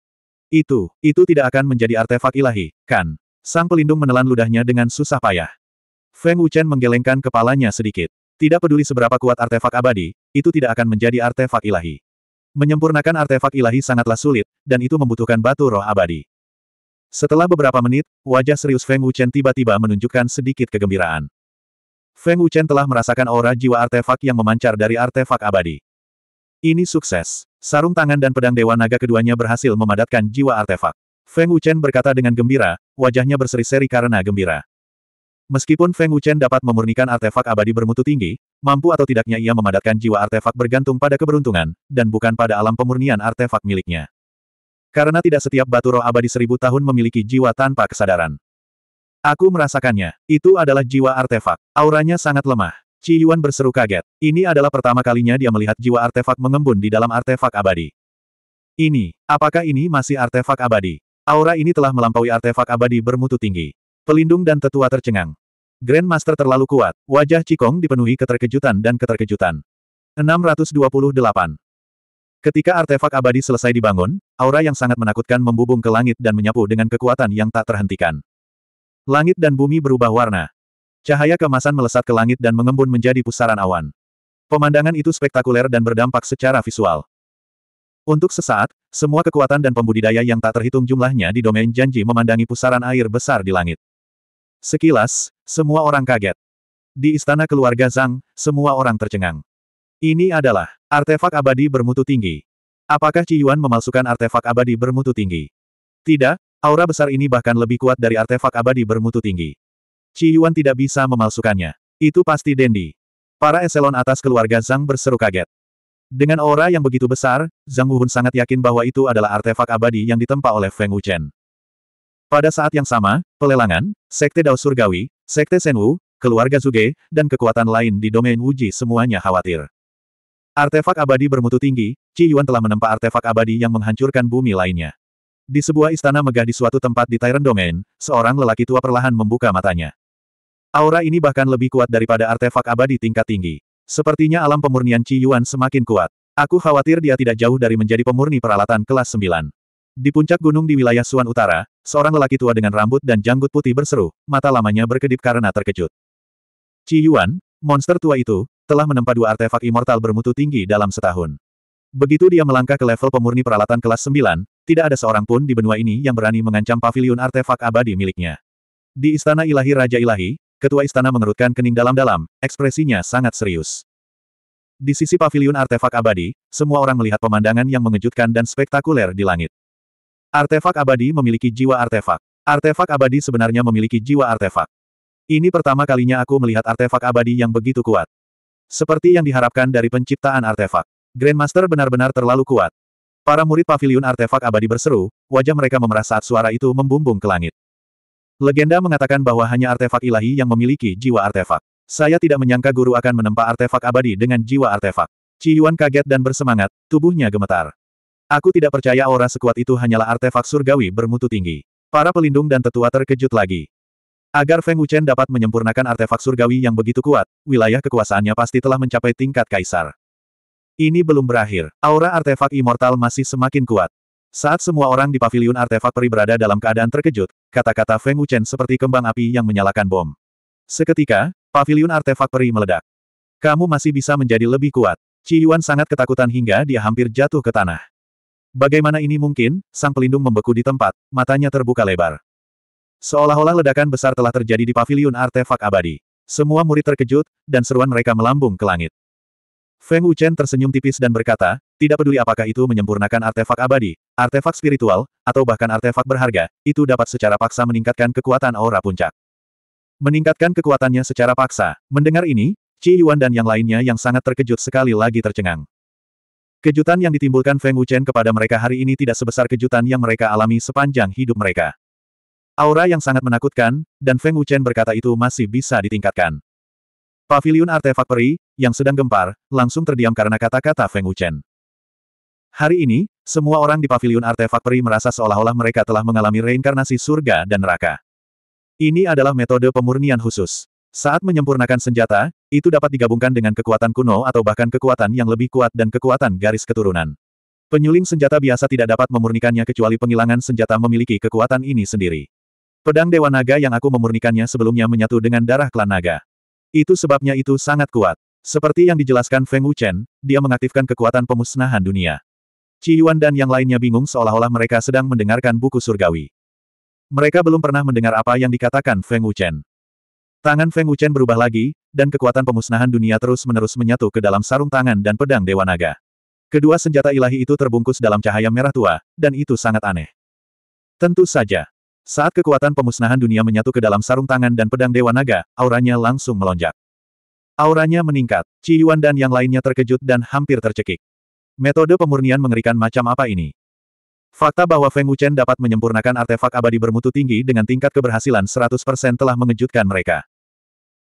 Itu, itu tidak akan menjadi artefak ilahi, kan? Sang pelindung menelan ludahnya dengan susah payah. Feng Wuchen menggelengkan kepalanya sedikit. Tidak peduli seberapa kuat artefak abadi, itu tidak akan menjadi artefak ilahi. Menyempurnakan artefak ilahi sangatlah sulit, dan itu membutuhkan batu roh abadi. Setelah beberapa menit, wajah serius Feng Wuchen tiba-tiba menunjukkan sedikit kegembiraan. Feng Wuchen telah merasakan aura jiwa artefak yang memancar dari artefak abadi. Ini sukses. Sarung tangan dan pedang Dewa Naga keduanya berhasil memadatkan jiwa artefak. Feng Wuchen berkata dengan gembira, wajahnya berseri-seri karena gembira. Meskipun Feng Wuchen dapat memurnikan artefak abadi bermutu tinggi, mampu atau tidaknya ia memadatkan jiwa artefak bergantung pada keberuntungan, dan bukan pada alam pemurnian artefak miliknya. Karena tidak setiap batu roh abadi seribu tahun memiliki jiwa tanpa kesadaran. Aku merasakannya, itu adalah jiwa artefak. Auranya sangat lemah. Ci Yuan berseru kaget. Ini adalah pertama kalinya dia melihat jiwa artefak mengembun di dalam artefak abadi. Ini, apakah ini masih artefak abadi? Aura ini telah melampaui artefak abadi bermutu tinggi. Pelindung dan tetua tercengang. Grandmaster terlalu kuat, wajah Cikong dipenuhi keterkejutan dan keterkejutan. 628. Ketika artefak abadi selesai dibangun, aura yang sangat menakutkan membubung ke langit dan menyapu dengan kekuatan yang tak terhentikan. Langit dan bumi berubah warna. Cahaya kemasan melesat ke langit dan mengembun menjadi pusaran awan. Pemandangan itu spektakuler dan berdampak secara visual. Untuk sesaat, semua kekuatan dan pembudidaya yang tak terhitung jumlahnya di domain janji memandangi pusaran air besar di langit. Sekilas, semua orang kaget. Di istana keluarga Zhang, semua orang tercengang. Ini adalah artefak abadi bermutu tinggi. Apakah Yuan memalsukan artefak abadi bermutu tinggi? Tidak, aura besar ini bahkan lebih kuat dari artefak abadi bermutu tinggi. Yuan tidak bisa memalsukannya. Itu pasti Dendi. Para eselon atas keluarga Zhang berseru kaget. Dengan aura yang begitu besar, Zhang Wuhun sangat yakin bahwa itu adalah artefak abadi yang ditempa oleh Feng Wuchen. Pada saat yang sama, pelelangan, Sekte Dao Surgawi, Sekte Senwu, keluarga Zuge, dan kekuatan lain di domain Wuji semuanya khawatir. Artefak abadi bermutu tinggi, Ci Yuan telah menempa artefak abadi yang menghancurkan bumi lainnya. Di sebuah istana megah di suatu tempat di Tyrant Domain, seorang lelaki tua perlahan membuka matanya. Aura ini bahkan lebih kuat daripada artefak abadi tingkat tinggi. Sepertinya alam pemurnian Ci Yuan semakin kuat. Aku khawatir dia tidak jauh dari menjadi pemurni peralatan kelas 9. Di puncak gunung di wilayah Suan Utara, seorang lelaki tua dengan rambut dan janggut putih berseru, mata lamanya berkedip karena terkejut. Qi Yuan, monster tua itu, telah menempa dua artefak immortal bermutu tinggi dalam setahun. Begitu dia melangkah ke level pemurni peralatan kelas 9, tidak ada seorang pun di benua ini yang berani mengancam pavilion artefak abadi miliknya. Di Istana Ilahi Raja Ilahi, Ketua Istana mengerutkan kening dalam-dalam, ekspresinya sangat serius. Di sisi pavilion artefak abadi, semua orang melihat pemandangan yang mengejutkan dan spektakuler di langit. Artefak abadi memiliki jiwa artefak. Artefak abadi sebenarnya memiliki jiwa artefak. Ini pertama kalinya aku melihat artefak abadi yang begitu kuat. Seperti yang diharapkan dari penciptaan artefak. Grandmaster benar-benar terlalu kuat. Para murid pavilion artefak abadi berseru, wajah mereka memerah saat suara itu membumbung ke langit. Legenda mengatakan bahwa hanya artefak ilahi yang memiliki jiwa artefak. Saya tidak menyangka guru akan menempa artefak abadi dengan jiwa artefak. Ci kaget dan bersemangat, tubuhnya gemetar. Aku tidak percaya aura sekuat itu hanyalah artefak surgawi bermutu tinggi. Para pelindung dan tetua terkejut lagi. Agar Feng Wuchen dapat menyempurnakan artefak surgawi yang begitu kuat, wilayah kekuasaannya pasti telah mencapai tingkat kaisar. Ini belum berakhir. Aura artefak immortal masih semakin kuat. Saat semua orang di paviliun artefak peri berada dalam keadaan terkejut, kata-kata Feng Wuchen seperti kembang api yang menyalakan bom. Seketika, paviliun artefak peri meledak. Kamu masih bisa menjadi lebih kuat. Ci Yuan sangat ketakutan hingga dia hampir jatuh ke tanah. Bagaimana ini mungkin? Sang pelindung membeku di tempat, matanya terbuka lebar. Seolah-olah ledakan besar telah terjadi di pavilion artefak abadi. Semua murid terkejut, dan seruan mereka melambung ke langit. Feng Wuchen tersenyum tipis dan berkata, tidak peduli apakah itu menyempurnakan artefak abadi, artefak spiritual, atau bahkan artefak berharga, itu dapat secara paksa meningkatkan kekuatan aura puncak. Meningkatkan kekuatannya secara paksa. Mendengar ini, Ci Yuan dan yang lainnya yang sangat terkejut sekali lagi tercengang. Kejutan yang ditimbulkan Feng Wuchen kepada mereka hari ini tidak sebesar kejutan yang mereka alami sepanjang hidup mereka. Aura yang sangat menakutkan, dan Feng Wuchen berkata itu masih bisa ditingkatkan. Paviliun artefak peri, yang sedang gempar, langsung terdiam karena kata-kata Feng Wuchen. Hari ini, semua orang di paviliun artefak peri merasa seolah-olah mereka telah mengalami reinkarnasi surga dan neraka. Ini adalah metode pemurnian khusus. Saat menyempurnakan senjata, itu dapat digabungkan dengan kekuatan kuno atau bahkan kekuatan yang lebih kuat dan kekuatan garis keturunan. Penyuling senjata biasa tidak dapat memurnikannya kecuali pengilangan senjata memiliki kekuatan ini sendiri. Pedang Dewa Naga yang aku memurnikannya sebelumnya menyatu dengan darah klan naga. Itu sebabnya itu sangat kuat. Seperti yang dijelaskan Feng Wuchen, dia mengaktifkan kekuatan pemusnahan dunia. Qi Yuan dan yang lainnya bingung seolah-olah mereka sedang mendengarkan buku surgawi. Mereka belum pernah mendengar apa yang dikatakan Feng Wuchen. Tangan Feng Wuchen berubah lagi, dan kekuatan pemusnahan dunia terus-menerus menyatu ke dalam sarung tangan dan pedang Dewa Naga. Kedua senjata ilahi itu terbungkus dalam cahaya merah tua, dan itu sangat aneh. Tentu saja. Saat kekuatan pemusnahan dunia menyatu ke dalam sarung tangan dan pedang Dewa Naga, auranya langsung melonjak. Auranya meningkat, Ci Yuan dan yang lainnya terkejut dan hampir tercekik. Metode pemurnian mengerikan macam apa ini? Fakta bahwa Feng Wuchen dapat menyempurnakan artefak abadi bermutu tinggi dengan tingkat keberhasilan 100% telah mengejutkan mereka.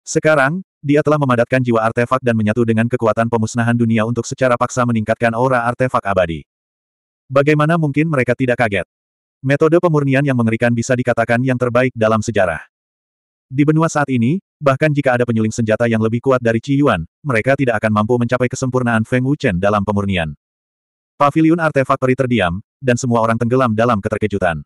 Sekarang, dia telah memadatkan jiwa artefak dan menyatu dengan kekuatan pemusnahan dunia untuk secara paksa meningkatkan aura artefak abadi. Bagaimana mungkin mereka tidak kaget? Metode pemurnian yang mengerikan bisa dikatakan yang terbaik dalam sejarah. Di benua saat ini, bahkan jika ada penyuling senjata yang lebih kuat dari Ci Yuan, mereka tidak akan mampu mencapai kesempurnaan Feng Wuchen dalam pemurnian. Paviliun artefak peri terdiam, dan semua orang tenggelam dalam keterkejutan.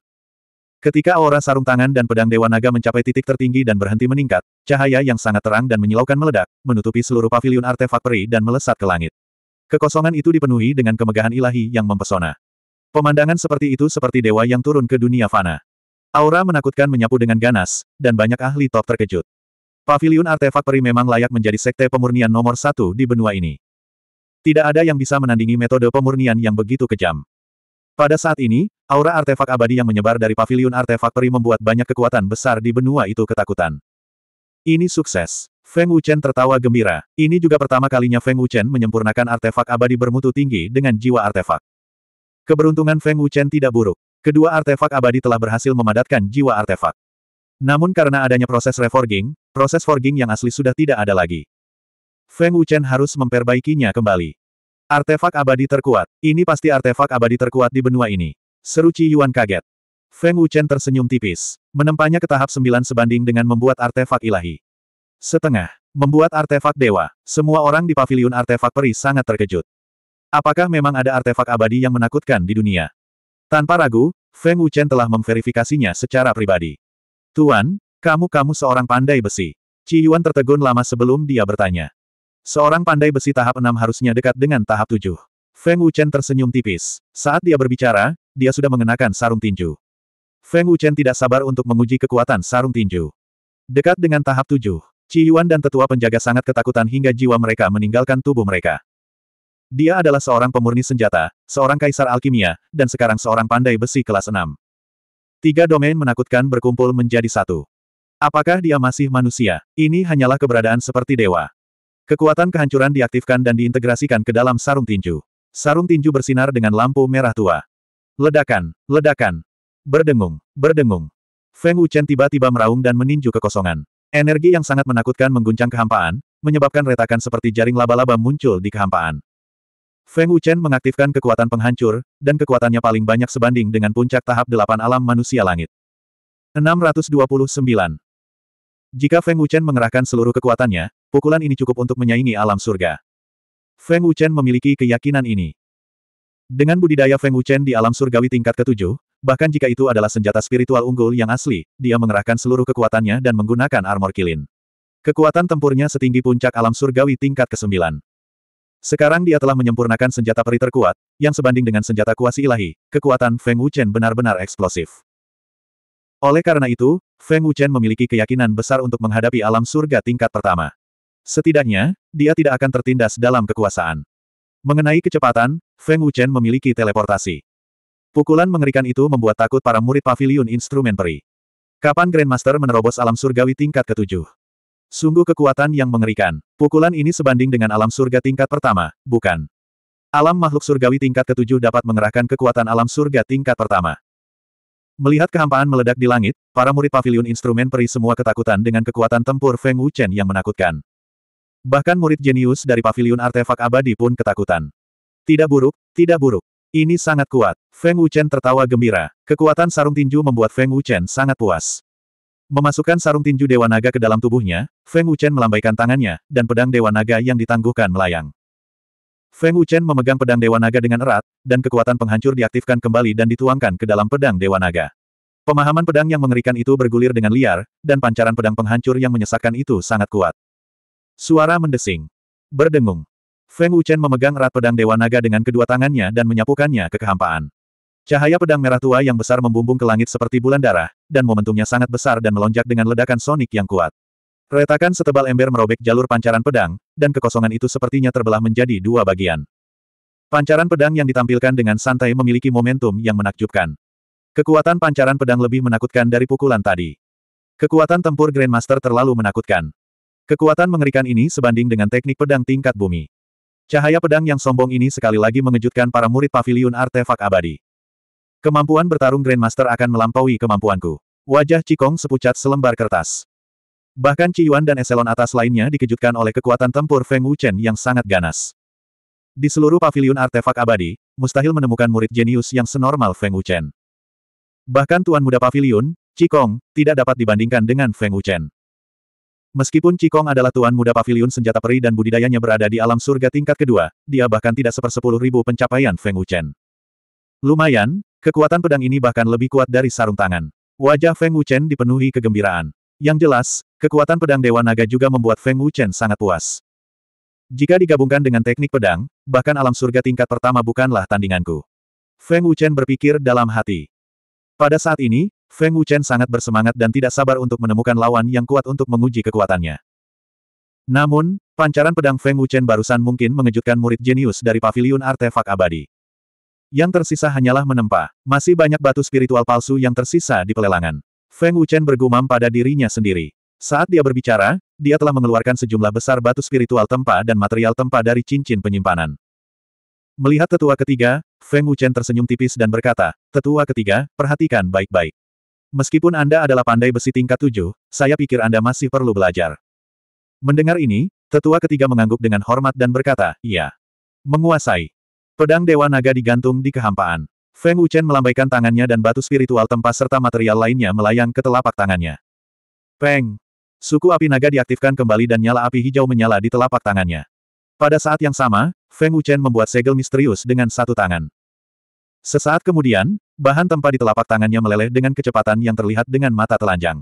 Ketika aura sarung tangan dan pedang Dewa Naga mencapai titik tertinggi dan berhenti meningkat, cahaya yang sangat terang dan menyilaukan meledak, menutupi seluruh paviliun artefak peri dan melesat ke langit. Kekosongan itu dipenuhi dengan kemegahan ilahi yang mempesona. Pemandangan seperti itu seperti dewa yang turun ke dunia fana. Aura menakutkan menyapu dengan ganas, dan banyak ahli top terkejut. Paviliun artefak peri memang layak menjadi sekte pemurnian nomor satu di benua ini. Tidak ada yang bisa menandingi metode pemurnian yang begitu kejam. Pada saat ini, aura artefak abadi yang menyebar dari pavilion artefak peri membuat banyak kekuatan besar di benua itu ketakutan. Ini sukses. Feng Wuchen tertawa gembira. Ini juga pertama kalinya Feng Wuchen menyempurnakan artefak abadi bermutu tinggi dengan jiwa artefak. Keberuntungan Feng Wuchen tidak buruk. Kedua artefak abadi telah berhasil memadatkan jiwa artefak. Namun karena adanya proses reforging, proses forging yang asli sudah tidak ada lagi. Feng Wuchen harus memperbaikinya kembali. Artefak abadi terkuat. Ini pasti artefak abadi terkuat di benua ini. Seru Ci Yuan kaget. Feng Wuchen tersenyum tipis. Menempanya ke tahap sembilan sebanding dengan membuat artefak ilahi. Setengah. Membuat artefak dewa. Semua orang di Paviliun artefak peri sangat terkejut. Apakah memang ada artefak abadi yang menakutkan di dunia? Tanpa ragu, Feng Wuchen telah memverifikasinya secara pribadi. Tuan, kamu-kamu seorang pandai besi. Ci Yuan tertegun lama sebelum dia bertanya. Seorang pandai besi tahap 6 harusnya dekat dengan tahap 7. Feng Wuchen tersenyum tipis. Saat dia berbicara, dia sudah mengenakan sarung tinju. Feng Wuchen tidak sabar untuk menguji kekuatan sarung tinju. Dekat dengan tahap 7, Ci Yuan dan tetua penjaga sangat ketakutan hingga jiwa mereka meninggalkan tubuh mereka. Dia adalah seorang pemurni senjata, seorang kaisar alkimia, dan sekarang seorang pandai besi kelas 6. Tiga domain menakutkan berkumpul menjadi satu. Apakah dia masih manusia? Ini hanyalah keberadaan seperti dewa. Kekuatan kehancuran diaktifkan dan diintegrasikan ke dalam sarung tinju. Sarung tinju bersinar dengan lampu merah tua. Ledakan, ledakan. Berdengung, berdengung. Feng Wuchen tiba-tiba meraung dan meninju kekosongan. Energi yang sangat menakutkan mengguncang kehampaan, menyebabkan retakan seperti jaring laba-laba muncul di kehampaan. Feng Wuchen mengaktifkan kekuatan penghancur, dan kekuatannya paling banyak sebanding dengan puncak tahap delapan alam manusia langit. 629. Jika Feng Wuchen mengerahkan seluruh kekuatannya, Pukulan ini cukup untuk menyaingi alam surga. Feng Wuchen memiliki keyakinan ini. Dengan budidaya Feng Wuchen di alam surgawi tingkat ketujuh, bahkan jika itu adalah senjata spiritual unggul yang asli, dia mengerahkan seluruh kekuatannya dan menggunakan armor kilin. Kekuatan tempurnya setinggi puncak alam surgawi tingkat ke-9. Sekarang dia telah menyempurnakan senjata peri terkuat, yang sebanding dengan senjata kuasi ilahi, kekuatan Feng Wuchen benar-benar eksplosif. Oleh karena itu, Feng Wuchen memiliki keyakinan besar untuk menghadapi alam surga tingkat pertama. Setidaknya, dia tidak akan tertindas dalam kekuasaan. Mengenai kecepatan, Feng Wuchen memiliki teleportasi. Pukulan mengerikan itu membuat takut para murid pavilion instrumen peri. Kapan Grandmaster menerobos alam surgawi tingkat ketujuh? Sungguh kekuatan yang mengerikan. Pukulan ini sebanding dengan alam surga tingkat pertama, bukan? Alam makhluk surgawi tingkat ketujuh dapat mengerahkan kekuatan alam surga tingkat pertama. Melihat kehampaan meledak di langit, para murid pavilion instrumen peri semua ketakutan dengan kekuatan tempur Feng Wuchen yang menakutkan. Bahkan murid jenius dari pavilion artefak abadi pun ketakutan. Tidak buruk, tidak buruk. Ini sangat kuat. Feng Wuchen tertawa gembira. Kekuatan sarung tinju membuat Feng Wuchen sangat puas. Memasukkan sarung tinju Dewa Naga ke dalam tubuhnya, Feng Wuchen melambaikan tangannya, dan pedang Dewa Naga yang ditangguhkan melayang. Feng Wuchen memegang pedang Dewa Naga dengan erat, dan kekuatan penghancur diaktifkan kembali dan dituangkan ke dalam pedang Dewa Naga. Pemahaman pedang yang mengerikan itu bergulir dengan liar, dan pancaran pedang penghancur yang menyesakkan itu sangat kuat. Suara mendesing. Berdengung. Feng Wuchen memegang erat pedang Dewa Naga dengan kedua tangannya dan menyapukannya ke kehampaan. Cahaya pedang merah tua yang besar membumbung ke langit seperti bulan darah, dan momentumnya sangat besar dan melonjak dengan ledakan sonik yang kuat. Retakan setebal ember merobek jalur pancaran pedang, dan kekosongan itu sepertinya terbelah menjadi dua bagian. Pancaran pedang yang ditampilkan dengan santai memiliki momentum yang menakjubkan. Kekuatan pancaran pedang lebih menakutkan dari pukulan tadi. Kekuatan tempur Grandmaster terlalu menakutkan. Kekuatan mengerikan ini sebanding dengan teknik pedang tingkat bumi. Cahaya pedang yang sombong ini sekali lagi mengejutkan para murid pavilion artefak abadi. Kemampuan bertarung Grandmaster akan melampaui kemampuanku. Wajah Cikong sepucat selembar kertas. Bahkan Ci Yuan dan eselon atas lainnya dikejutkan oleh kekuatan tempur Feng Wuchen yang sangat ganas. Di seluruh pavilion artefak abadi, mustahil menemukan murid jenius yang senormal Feng Wuchen. Bahkan Tuan Muda Pavilion, Cikong, tidak dapat dibandingkan dengan Feng Wuchen. Meskipun Cikong adalah tuan muda Pavilion senjata peri dan budidayanya berada di alam surga tingkat kedua, dia bahkan tidak sepersepuluh ribu pencapaian Feng Wuchen. Lumayan, kekuatan pedang ini bahkan lebih kuat dari sarung tangan. Wajah Feng Wuchen dipenuhi kegembiraan. Yang jelas, kekuatan pedang Dewa Naga juga membuat Feng Wuchen sangat puas. Jika digabungkan dengan teknik pedang, bahkan alam surga tingkat pertama bukanlah tandinganku. Feng Wuchen berpikir dalam hati. Pada saat ini, Feng Wuchen sangat bersemangat dan tidak sabar untuk menemukan lawan yang kuat untuk menguji kekuatannya. Namun, pancaran pedang Feng Wuchen barusan mungkin mengejutkan murid jenius dari paviliun artefak abadi. Yang tersisa hanyalah menempa. Masih banyak batu spiritual palsu yang tersisa di pelelangan. Feng Wuchen bergumam pada dirinya sendiri. Saat dia berbicara, dia telah mengeluarkan sejumlah besar batu spiritual tempa dan material tempa dari cincin penyimpanan. Melihat tetua ketiga, Feng Wuchen tersenyum tipis dan berkata, Tetua ketiga, perhatikan baik-baik. Meskipun Anda adalah pandai besi tingkat tujuh, saya pikir Anda masih perlu belajar. Mendengar ini, tetua ketiga mengangguk dengan hormat dan berkata, iya. Menguasai. Pedang Dewa Naga digantung di kehampaan. Feng Wuchen melambaikan tangannya dan batu spiritual tempat serta material lainnya melayang ke telapak tangannya. Peng! Suku api naga diaktifkan kembali dan nyala api hijau menyala di telapak tangannya. Pada saat yang sama, Feng Wuchen membuat segel misterius dengan satu tangan. Sesaat kemudian, Bahan tempa di telapak tangannya meleleh dengan kecepatan yang terlihat dengan mata telanjang.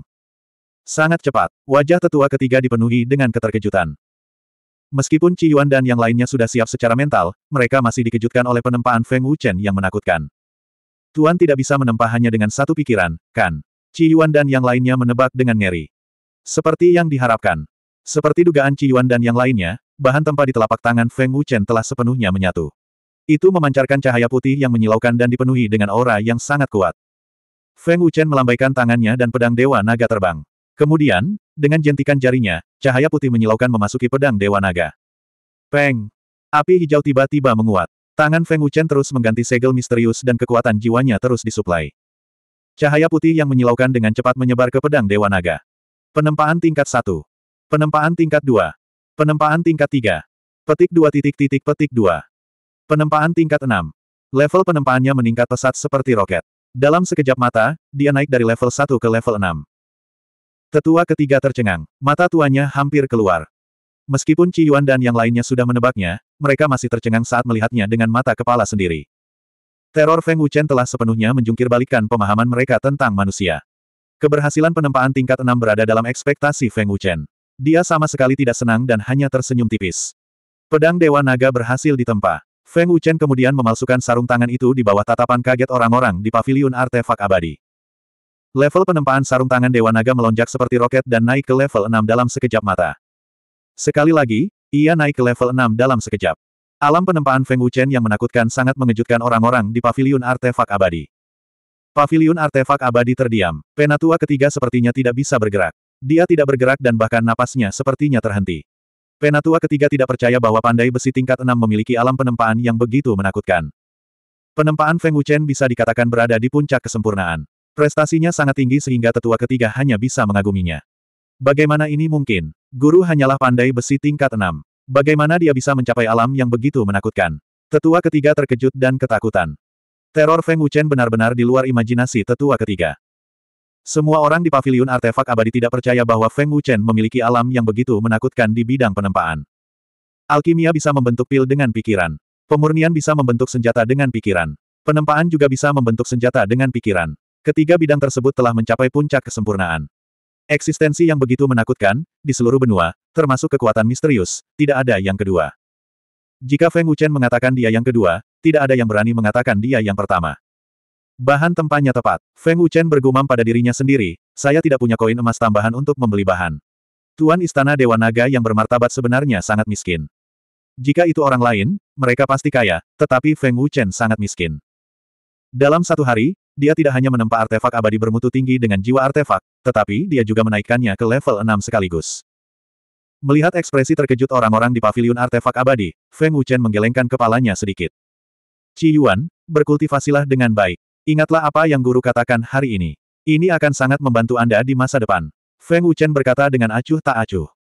Sangat cepat, wajah tetua ketiga dipenuhi dengan keterkejutan. Meskipun Ci Yuan dan yang lainnya sudah siap secara mental, mereka masih dikejutkan oleh penempaan Feng Wuchen yang menakutkan. Tuan tidak bisa menempa hanya dengan satu pikiran, kan? Ci Yuan dan yang lainnya menebak dengan ngeri. Seperti yang diharapkan. Seperti dugaan Ci Yuan dan yang lainnya, bahan tempa di telapak tangan Feng Wuchen telah sepenuhnya menyatu. Itu memancarkan cahaya putih yang menyilaukan dan dipenuhi dengan aura yang sangat kuat. Feng Wuchen melambaikan tangannya dan pedang Dewa Naga terbang. Kemudian, dengan jentikan jarinya, cahaya putih menyilaukan memasuki pedang Dewa Naga. Peng! Api hijau tiba-tiba menguat. Tangan Feng Wuchen terus mengganti segel misterius dan kekuatan jiwanya terus disuplai. Cahaya putih yang menyilaukan dengan cepat menyebar ke pedang Dewa Naga. Penempaan tingkat 1. Penempaan tingkat 2. Penempaan tingkat 3. Petik 2 titik titik petik 2. Penempaan tingkat 6. Level penempaannya meningkat pesat seperti roket. Dalam sekejap mata, dia naik dari level 1 ke level 6. Tetua ketiga tercengang. Mata tuanya hampir keluar. Meskipun Ci Yuan dan yang lainnya sudah menebaknya, mereka masih tercengang saat melihatnya dengan mata kepala sendiri. Teror Feng Wuchen telah sepenuhnya menjungkir pemahaman mereka tentang manusia. Keberhasilan penempaan tingkat 6 berada dalam ekspektasi Feng Wuchen. Dia sama sekali tidak senang dan hanya tersenyum tipis. Pedang Dewa Naga berhasil ditempa. Feng Wuchen kemudian memalsukan sarung tangan itu di bawah tatapan kaget orang-orang di paviliun artefak abadi. Level penempaan sarung tangan Dewa Naga melonjak seperti roket dan naik ke level 6 dalam sekejap mata. Sekali lagi, ia naik ke level 6 dalam sekejap. Alam penempaan Feng Wuchen yang menakutkan sangat mengejutkan orang-orang di paviliun artefak abadi. Paviliun artefak abadi terdiam, penatua ketiga sepertinya tidak bisa bergerak. Dia tidak bergerak dan bahkan napasnya sepertinya terhenti. Penatua ketiga tidak percaya bahwa pandai besi tingkat enam memiliki alam penempaan yang begitu menakutkan. Penempaan Feng Wuchen bisa dikatakan berada di puncak kesempurnaan. Prestasinya sangat tinggi sehingga tetua ketiga hanya bisa mengaguminya. Bagaimana ini mungkin? Guru hanyalah pandai besi tingkat enam. Bagaimana dia bisa mencapai alam yang begitu menakutkan? Tetua ketiga terkejut dan ketakutan. Teror Feng Wuchen benar-benar di luar imajinasi tetua ketiga. Semua orang di paviliun artefak abadi tidak percaya bahwa Feng Wuchen memiliki alam yang begitu menakutkan di bidang penempaan. Alkimia bisa membentuk pil dengan pikiran. Pemurnian bisa membentuk senjata dengan pikiran. Penempaan juga bisa membentuk senjata dengan pikiran. Ketiga bidang tersebut telah mencapai puncak kesempurnaan. Eksistensi yang begitu menakutkan, di seluruh benua, termasuk kekuatan misterius, tidak ada yang kedua. Jika Feng Wuchen mengatakan dia yang kedua, tidak ada yang berani mengatakan dia yang pertama. Bahan tempanya tepat. Feng Wuchen bergumam pada dirinya sendiri, saya tidak punya koin emas tambahan untuk membeli bahan. Tuan Istana Dewa Naga yang bermartabat sebenarnya sangat miskin. Jika itu orang lain, mereka pasti kaya, tetapi Feng Wuchen sangat miskin. Dalam satu hari, dia tidak hanya menempa artefak abadi bermutu tinggi dengan jiwa artefak, tetapi dia juga menaikkannya ke level 6 sekaligus. Melihat ekspresi terkejut orang-orang di paviliun artefak abadi, Feng Wuchen menggelengkan kepalanya sedikit. Ci Yuan, berkultivasilah dengan baik. Ingatlah apa yang guru katakan hari ini. Ini akan sangat membantu Anda di masa depan. Feng Wuchen berkata dengan acuh tak acuh.